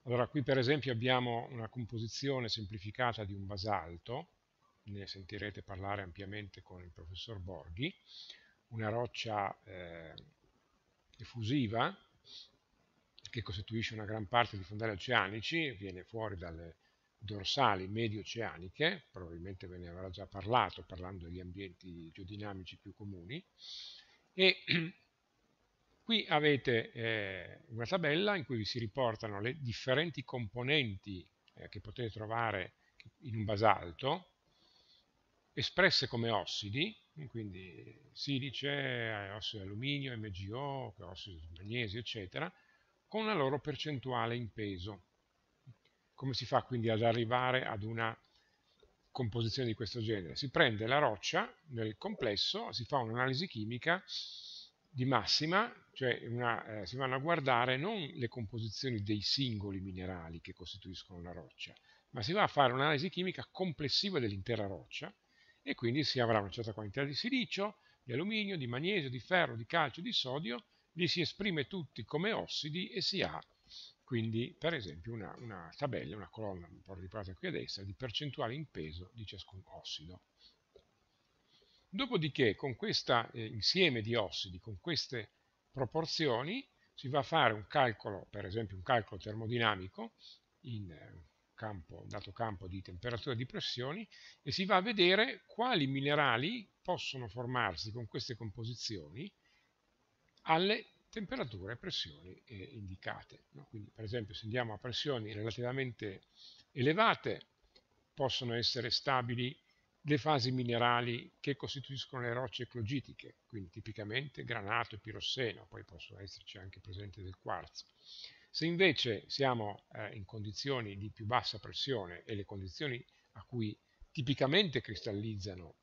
Allora qui per esempio abbiamo una composizione semplificata di un basalto, ne sentirete parlare ampiamente con il professor Borghi, una roccia eh, effusiva che costituisce una gran parte dei fondali oceanici, viene fuori dalle dorsali medio-oceaniche, probabilmente ve ne avrà già parlato parlando degli ambienti geodinamici più comuni, e [clears throat] Qui avete eh, una tabella in cui vi si riportano le differenti componenti eh, che potete trovare in un basalto, espresse come ossidi, quindi silice, eh, ossido di alluminio, MgO, ossido di magnesio, eccetera, con la loro percentuale in peso. Come si fa quindi ad arrivare ad una composizione di questo genere? Si prende la roccia nel complesso, si fa un'analisi chimica di massima, cioè una, eh, si vanno a guardare non le composizioni dei singoli minerali che costituiscono la roccia, ma si va a fare un'analisi chimica complessiva dell'intera roccia e quindi si avrà una certa quantità di silicio, di alluminio, di magnesio, di ferro, di calcio, di sodio li si esprime tutti come ossidi e si ha quindi per esempio una, una tabella, una colonna un po' riparata qui a destra di percentuale in peso di ciascun ossido. Dopodiché con questo eh, insieme di ossidi, con queste proporzioni, si va a fare un calcolo, per esempio un calcolo termodinamico, in eh, campo, un dato campo di temperatura e di pressioni, e si va a vedere quali minerali possono formarsi con queste composizioni, alle temperature e pressioni eh, indicate. No? Quindi, per esempio, se andiamo a pressioni relativamente elevate, possono essere stabili le fasi minerali che costituiscono le rocce eclogitiche, quindi tipicamente granato e pirosseno, poi possono esserci anche presente del quarzo. Se invece siamo eh, in condizioni di più bassa pressione e le condizioni a cui tipicamente cristallizzano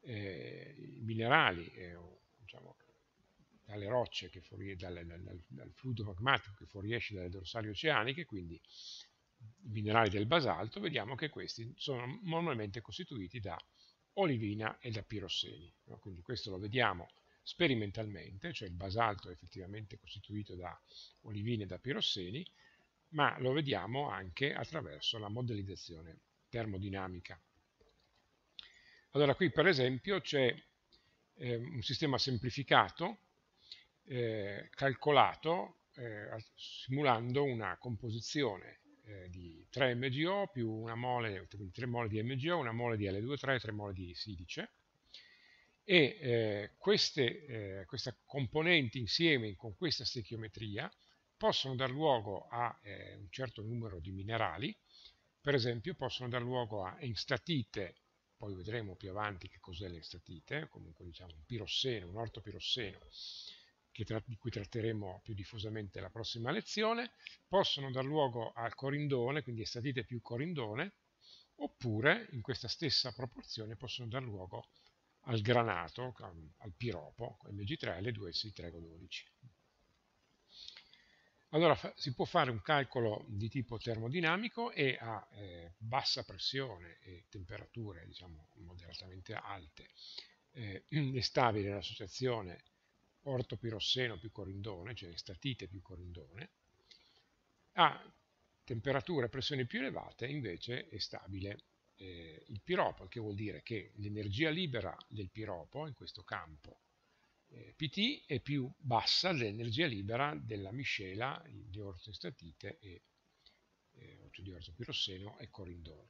eh, i minerali, eh, o, diciamo, dalle rocce, che fuori, dal, dal, dal, fluido magmatico che fuoriesce dalle dorsali oceaniche, quindi i minerali del basalto, vediamo che questi sono normalmente costituiti da olivina e da pirosseni. No? Quindi questo lo vediamo sperimentalmente, cioè il basalto è effettivamente costituito da olivine e da pirosseni, ma lo vediamo anche attraverso la modellizzazione termodinamica. Allora qui per esempio c'è eh, un sistema semplificato eh, calcolato eh, simulando una composizione eh, di 3 MgO più una mole, 3 mole di MgO, una mole di L23 e 3 mole di silice. e eh, queste, eh, queste componenti insieme con questa stechiometria possono dar luogo a un certo numero di minerali, per esempio possono dar luogo a enstatite poi vedremo più avanti che cos'è l'enstatite, comunque diciamo un pirosseno, un ortopirosseno, di cui tratteremo più diffusamente la prossima lezione, possono dar luogo al corindone, quindi estatite più corindone, oppure in questa stessa proporzione possono dar luogo al granato, al piropo, Mg3, L2S3 12. Allora si può fare un calcolo di tipo termodinamico e a eh, bassa pressione e temperature diciamo, moderatamente alte eh, [clears throat] è stabile l'associazione ortopirosseno più corindone, cioè estatite più corindone, a temperature e pressioni più elevate invece è stabile eh, il piropo, il che vuol dire che l'energia libera del piropo in questo campo eh, PT è più bassa dell'energia libera della miscela di orto statite e eh, di orto e corindone.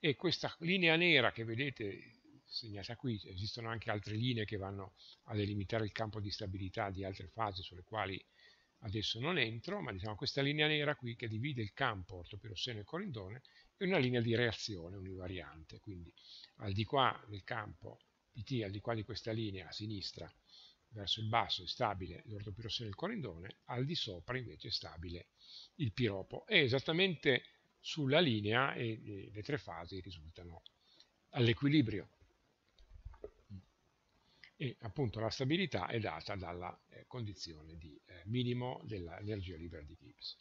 E questa linea nera che vedete segnata cioè qui, esistono anche altre linee che vanno a delimitare il campo di stabilità di altre fasi sulle quali adesso non entro, ma diciamo questa linea nera qui che divide il campo ortopirosseno e corindone è una linea di reazione univariante, quindi al di qua del campo PT, al di qua di questa linea a sinistra verso il basso è stabile l'ortopirosseno e il corindone, al di sopra invece è stabile il piropo e esattamente sulla linea e le tre fasi risultano all'equilibrio e appunto la stabilità è data dalla eh, condizione di eh, minimo dell'energia libera di Gibbs.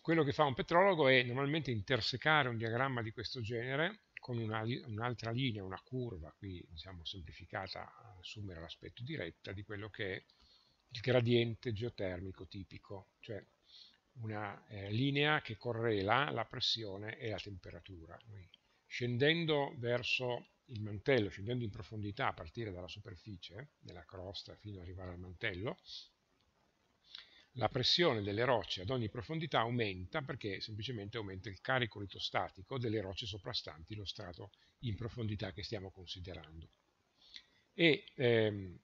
Quello che fa un petrologo è normalmente intersecare un diagramma di questo genere con un'altra un linea, una curva, qui diciamo semplificata a assumere l'aspetto diretta di quello che è il gradiente geotermico tipico, cioè una eh, linea che correla la pressione e la temperatura. Quindi, scendendo verso il mantello scendendo in profondità a partire dalla superficie, della crosta fino ad arrivare al mantello, la pressione delle rocce ad ogni profondità aumenta perché semplicemente aumenta il carico litostatico delle rocce soprastanti lo strato in profondità che stiamo considerando. E ehm,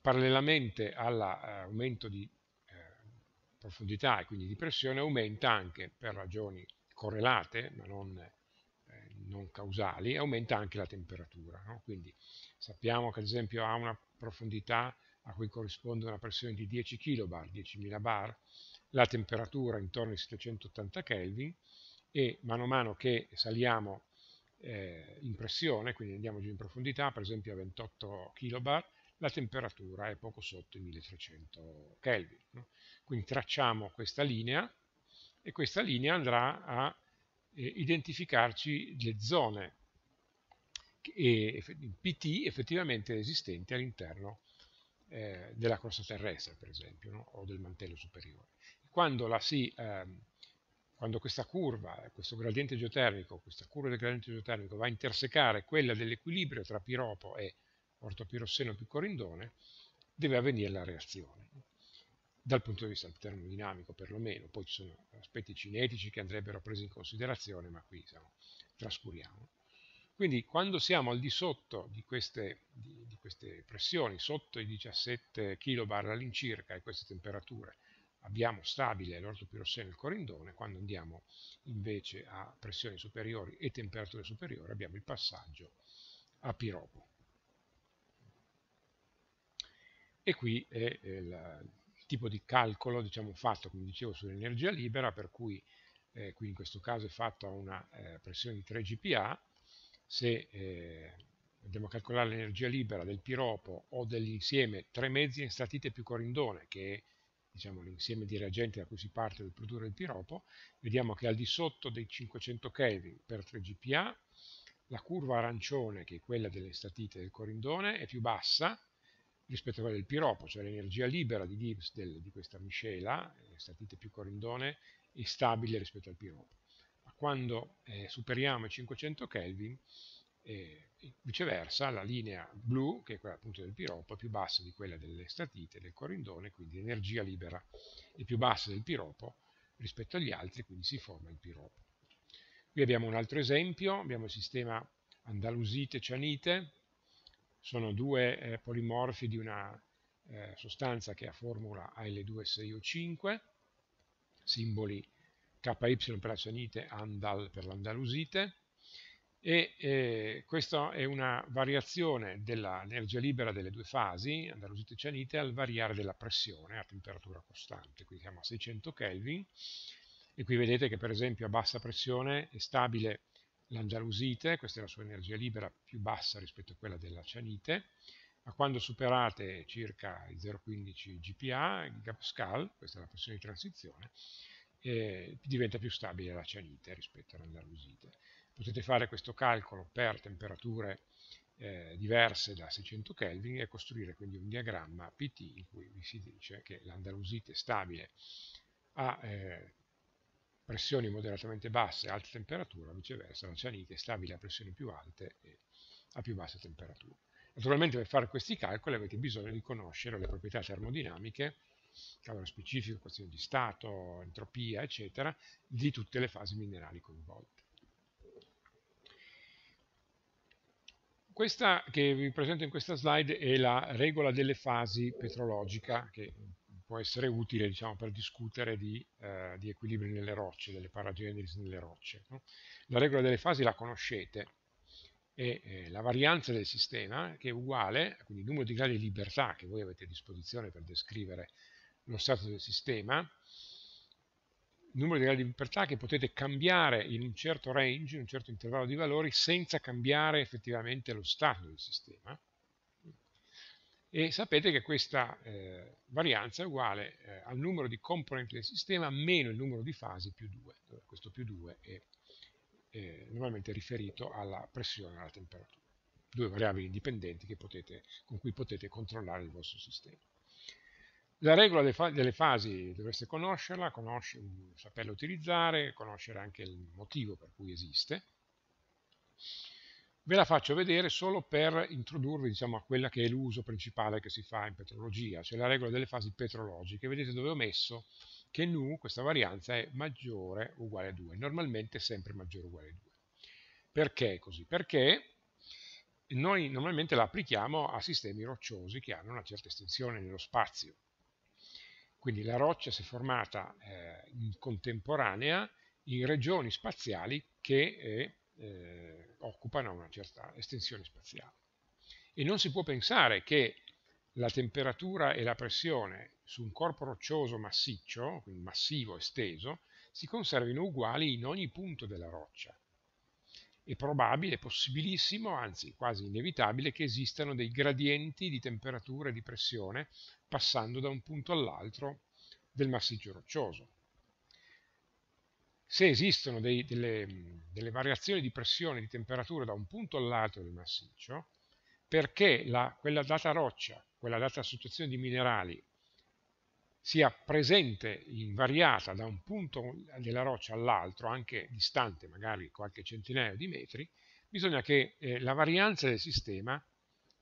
parallelamente all'aumento eh, di eh, profondità e quindi di pressione aumenta anche per ragioni correlate ma non non causali, aumenta anche la temperatura. No? Quindi sappiamo che ad esempio a una profondità a cui corrisponde una pressione di 10 kB, 10.000 bar, la temperatura intorno ai 780 Kelvin e mano a mano che saliamo eh, in pressione, quindi andiamo giù in profondità, per esempio a 28 kB, la temperatura è poco sotto i 1300 Kelvin. No? Quindi tracciamo questa linea e questa linea andrà a eh, identificarci le zone PT effettivamente esistenti all'interno eh, della crosta terrestre, per esempio, no? o del mantello superiore. Quando, si, ehm, quando, questa curva, questo gradiente geotermico, questa curva del gradiente geotermico va a intersecare quella dell'equilibrio tra piropo e ortopirosseno più corindone, deve avvenire la reazione dal punto di vista termodinamico perlomeno, poi ci sono aspetti cinetici che andrebbero presi in considerazione, ma qui diciamo, trascuriamo. Quindi quando siamo al di sotto di queste, di, di queste pressioni, sotto i 17 kB all'incirca e queste temperature, abbiamo stabile l'ortopirossene e il corindone, quando andiamo invece a pressioni superiori e temperature superiori abbiamo il passaggio a piropo. E qui è il, tipo di calcolo diciamo, fatto, come dicevo, sull'energia libera, per cui eh, qui in questo caso è fatto a una eh, pressione di 3 GPA, se eh, andiamo a calcolare l'energia libera del piropo o dell'insieme 3 mezzi in statite più corindone, che è diciamo, l'insieme di reagenti da cui si parte per produrre il piropo, vediamo che al di sotto dei 500 Kelvin per 3 GPA la curva arancione, che è quella dell'estatite statite del corindone, è più bassa rispetto a quella del piropo, cioè l'energia libera di Dibsdel di questa miscela, eh, statite più corindone, è stabile rispetto al piropo. Ma quando eh, superiamo i 500 Kelvin, eh, viceversa, la linea blu, che è quella appunto del piropo, è più bassa di quella delle statite, del corindone, quindi l'energia libera è più bassa del piropo rispetto agli altri, quindi si forma il piropo. Qui abbiamo un altro esempio, abbiamo il sistema andalusite-cianite, sono due eh, polimorfi di una eh, sostanza che ha formula Al2SiO5, simboli KY per la l'acianite, Andal per l'andalusite, e eh, questa è una variazione dell'energia libera delle due fasi, andalusite e cianite, al variare della pressione a temperatura costante, qui siamo a 600 Kelvin, e qui vedete che per esempio a bassa pressione è stabile l'andalusite, questa è la sua energia libera più bassa rispetto a quella della cianite, ma quando superate circa i 0,15 GPA, gigapascal, questa è la pressione di transizione, eh, diventa più stabile la cianite rispetto all'andalusite. Potete fare questo calcolo per temperature eh, diverse da 600 Kelvin e costruire quindi un diagramma PT in cui vi si dice che l'andalusite stabile a eh, pressioni moderatamente basse e alta temperatura, viceversa l'oceanite è stabile a pressioni più alte e a più basse temperature. Naturalmente per fare questi calcoli avete bisogno di conoscere le proprietà termodinamiche, calore specifico, equazione di stato, entropia, eccetera, di tutte le fasi minerali coinvolte. Questa che vi presento in questa slide è la regola delle fasi petrologica, che può essere utile diciamo, per discutere di, eh, di, equilibri nelle rocce, delle paragenesi nelle rocce. No? La regola delle fasi la conoscete, è eh, la varianza del sistema che è uguale, quindi il numero di gradi di libertà che voi avete a disposizione per descrivere lo stato del sistema, numero di gradi di libertà che potete cambiare in un certo range, in un certo intervallo di valori, senza cambiare effettivamente lo stato del sistema e sapete che questa eh, varianza è uguale eh, al numero di componenti del sistema meno il numero di fasi più 2, questo più 2 è, è normalmente riferito alla pressione e alla temperatura, due variabili indipendenti potete, con cui potete controllare il vostro sistema. La regola delle fasi dovreste conoscerla, conosce, saperla utilizzare, conoscere anche il motivo per cui esiste ve la faccio vedere solo per introdurvi diciamo, a quella che è l'uso principale che si fa in petrologia, cioè la regola delle fasi petrologiche. Vedete dove ho messo che nu, questa varianza, è maggiore o uguale a 2, normalmente è sempre maggiore o uguale a 2. Perché così? Perché noi normalmente la applichiamo a sistemi rocciosi che hanno una certa estensione nello spazio. Quindi la roccia si è formata eh, in contemporanea in regioni spaziali che eh, eh, occupano una certa estensione spaziale. E non si può pensare che la temperatura e la pressione su un corpo roccioso massiccio, quindi massivo, esteso, si conservino uguali in ogni punto della roccia. È probabile, possibilissimo, anzi quasi inevitabile, che esistano dei gradienti di temperatura e di pressione passando da un punto all'altro del massiccio roccioso se esistono dei, delle, delle, variazioni di pressione e di temperatura da un punto all'altro del massiccio, perché la, quella data roccia, quella data associazione di minerali, sia presente, invariata da un punto della roccia all'altro, anche distante magari qualche centinaio di metri, bisogna che eh, la varianza del sistema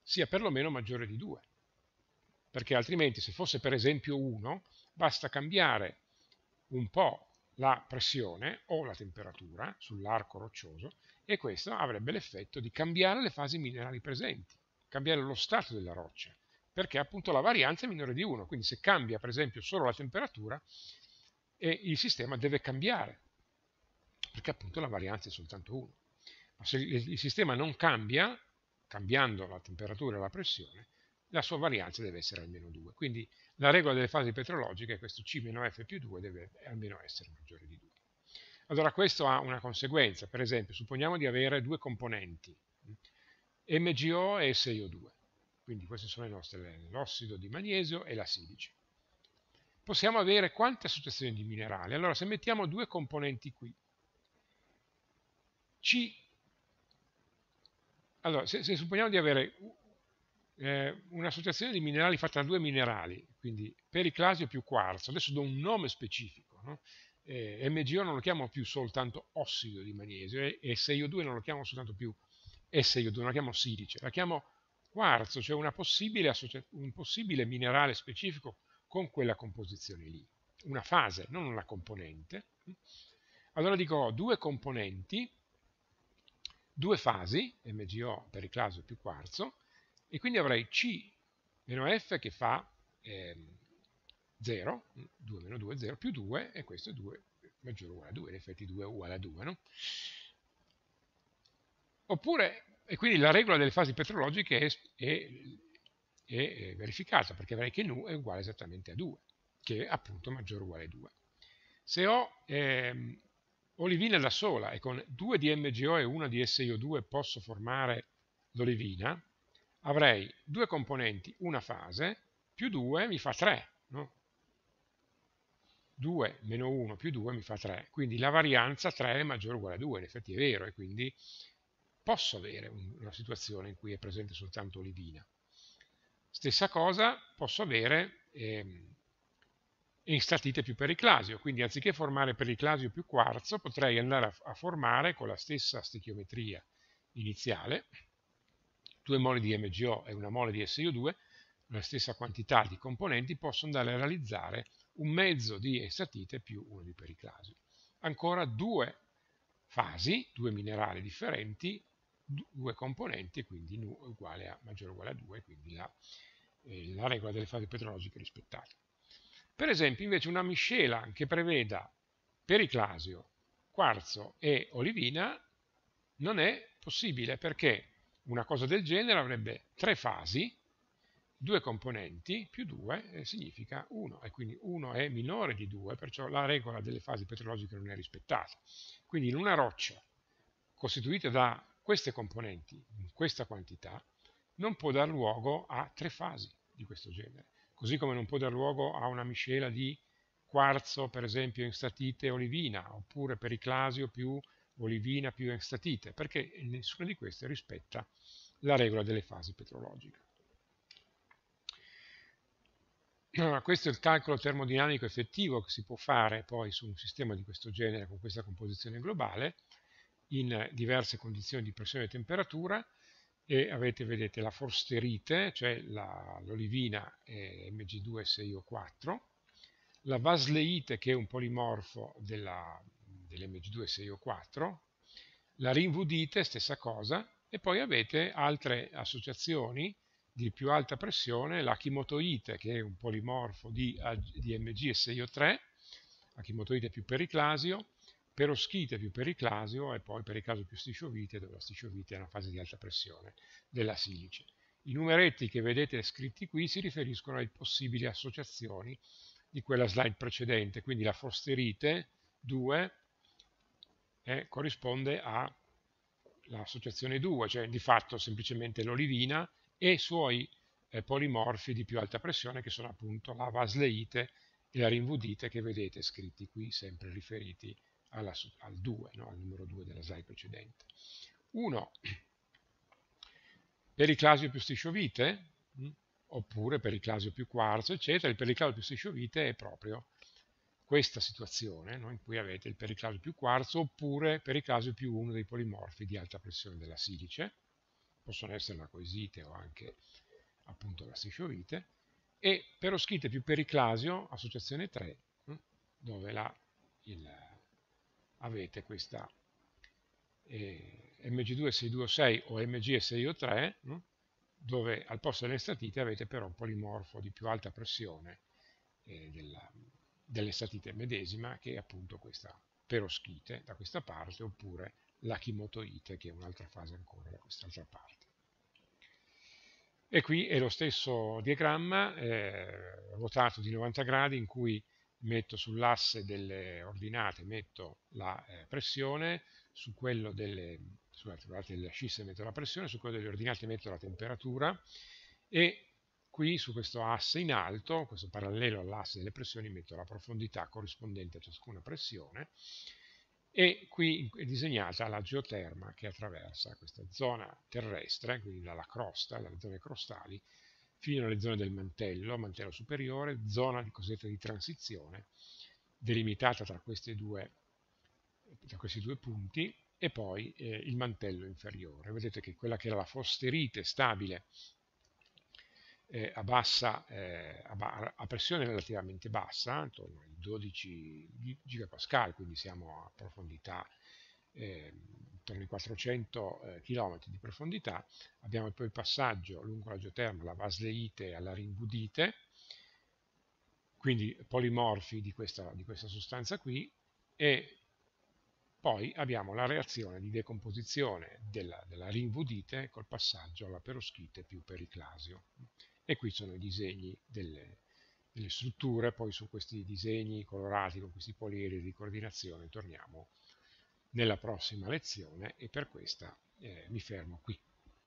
sia perlomeno maggiore di 2. Perché altrimenti, se fosse per esempio 1, basta cambiare un po' la pressione o la temperatura sull'arco roccioso e questo avrebbe l'effetto di cambiare le fasi minerali presenti, cambiare lo stato della roccia, perché appunto la varianza è minore di 1, quindi se cambia per esempio solo la temperatura, e il sistema deve cambiare, perché appunto la varianza è soltanto 1. Ma se il sistema non cambia, cambiando la temperatura e la pressione, la sua varianza deve essere almeno 2. Quindi la regola delle fasi petrologiche è questo C-F più 2 deve almeno essere maggiore di 2. Allora questo ha una conseguenza, per esempio supponiamo di avere due componenti, MgO mm, e SiO2, quindi questi sono l'ossido di magnesio e la silice. Possiamo avere quante associazioni di minerali? Allora se mettiamo due componenti qui, C, allora se, se supponiamo di avere eh, un'associazione di minerali fatta da due minerali, quindi periclasio più quarzo, adesso do un nome specifico, no? eh, MgO non lo chiamo più soltanto ossido di magnesio eh, e SiO2 non lo chiamo soltanto più SiO2, non la chiamo silice, la chiamo quarzo, cioè possibile un possibile minerale specifico con quella composizione lì, una fase, non una componente. Allora dico due componenti, due fasi, MgO, periclasio più quarzo, e quindi avrei C meno F che fa eh, 0, 2 meno 2 è 0, più 2, e questo è 2 maggiore o uguale a 2, in effetti 2 è uguale a 2, no? Oppure, e quindi la regola delle fasi petrologiche è, è, è, verificata, perché avrei che nu è uguale esattamente a 2, che è appunto maggiore o uguale a 2. Se ho ehm, olivina da sola e con 2 di MgO e 1 di SiO2 posso formare l'olivina, avrei due componenti, una fase, più 2 mi fa 3, no? 2 meno 1 più 2 mi fa 3, quindi la varianza 3 è maggiore o uguale a 2, in effetti è vero, e quindi posso avere una situazione in cui è presente soltanto olivina. Stessa cosa posso avere ehm, in statite più periclasio, quindi anziché formare periclasio più quarzo potrei andare a, a formare con la stessa stichiometria iniziale due mole di MgO e una mole di SiO2, la stessa quantità di componenti, possono andare a realizzare un mezzo di estatite più uno di periclasio. Ancora due fasi, due minerali differenti, due componenti, quindi nu uguale a, maggiore o uguale a 2, quindi la, eh, la regola delle fasi petrologiche rispettate. Per esempio, invece, una miscela che preveda periclasio, quarzo e olivina non è possibile perché una cosa del genere avrebbe tre fasi, due componenti più due eh, significa 1 e quindi 1 è minore di 2 perciò la regola delle fasi petrologiche non è rispettata quindi in una roccia costituita da queste componenti in questa quantità non può dar luogo a tre fasi di questo genere così come non può dar luogo a una miscela di quarzo per esempio in statite olivina oppure periclasio più olivina più enstatite, perché nessuna di queste rispetta la regola delle fasi petrologiche. Ah, questo è il calcolo termodinamico effettivo che si può fare poi su un sistema di questo genere con questa composizione globale in diverse condizioni di pressione e temperatura e avete, vedete, la forsterite, cioè l'olivina Mg2SiO4, la vasleite che è un polimorfo della l'MG26O4, la rinvudite, stessa cosa, e poi avete altre associazioni di più alta pressione, l'achimotoite, che è un polimorfo di, di MGSIO3, achimotoite più periclasio, peroschite più periclasio e poi periclasio più stisciovite, dove la stisciovite è una fase di alta pressione della silice. I numeretti che vedete scritti qui si riferiscono alle possibili associazioni di quella slide precedente, quindi la fosterite 2 eh, corrisponde all'associazione 2, cioè di fatto semplicemente l'olivina e i suoi eh, polimorfi di più alta pressione che sono appunto la vasleite e la rinvudite che vedete scritti qui, sempre riferiti alla, al 2, no? al numero 2 della slide precedente. 1. Periclasio più stisciovite, mh? Mm, oppure periclasio più quarzo, eccetera. Il periclasio più stisciovite è proprio questa situazione, no? in cui avete il periclasio più quarzo oppure periclasio più uno dei polimorfi di alta pressione della silice, possono essere la coesite o anche appunto la strisciovite, e peroschite più periclasio, associazione 3, hm, dove la, il, avete questa eh, Mg2626 o Mg6O3, hm, dove al posto dell'estatite avete però un polimorfo di più alta pressione eh, della, dell'estatite medesima che è appunto questa peroschite da questa parte oppure la chimotoite che è un'altra fase ancora da quest'altra parte. E qui è lo stesso diagramma eh, ruotato di 90 gradi in cui metto sull'asse delle ordinate metto la eh, pressione, su quello delle, scusate, delle ascisse metto la pressione, su quello delle ordinate metto la temperatura e qui su questo asse in alto, questo parallelo all'asse delle pressioni, metto la profondità corrispondente a ciascuna pressione e qui è disegnata la geoterma che attraversa questa zona terrestre, quindi dalla crosta, dalle zone crostali, fino alle zone del mantello, mantello superiore, zona di cosiddetta di transizione, delimitata tra, due, tra questi due punti, e poi eh, il mantello inferiore. Vedete che quella che era la fosterite stabile eh, a, bassa, eh, a, a, pressione relativamente bassa, intorno ai 12 GPa, quindi siamo a profondità eh, intorno ai 400 km eh, di profondità. Abbiamo poi il passaggio lungo la geoterma, la vasleite alla ringudite, quindi polimorfi di questa, di questa sostanza qui, e poi abbiamo la reazione di decomposizione della, della rinvudite col passaggio alla peroschite più periclasio. E qui sono i disegni delle, delle strutture, poi su questi disegni colorati con questi poliedri di coordinazione torniamo nella prossima lezione e per questa eh, mi fermo qui.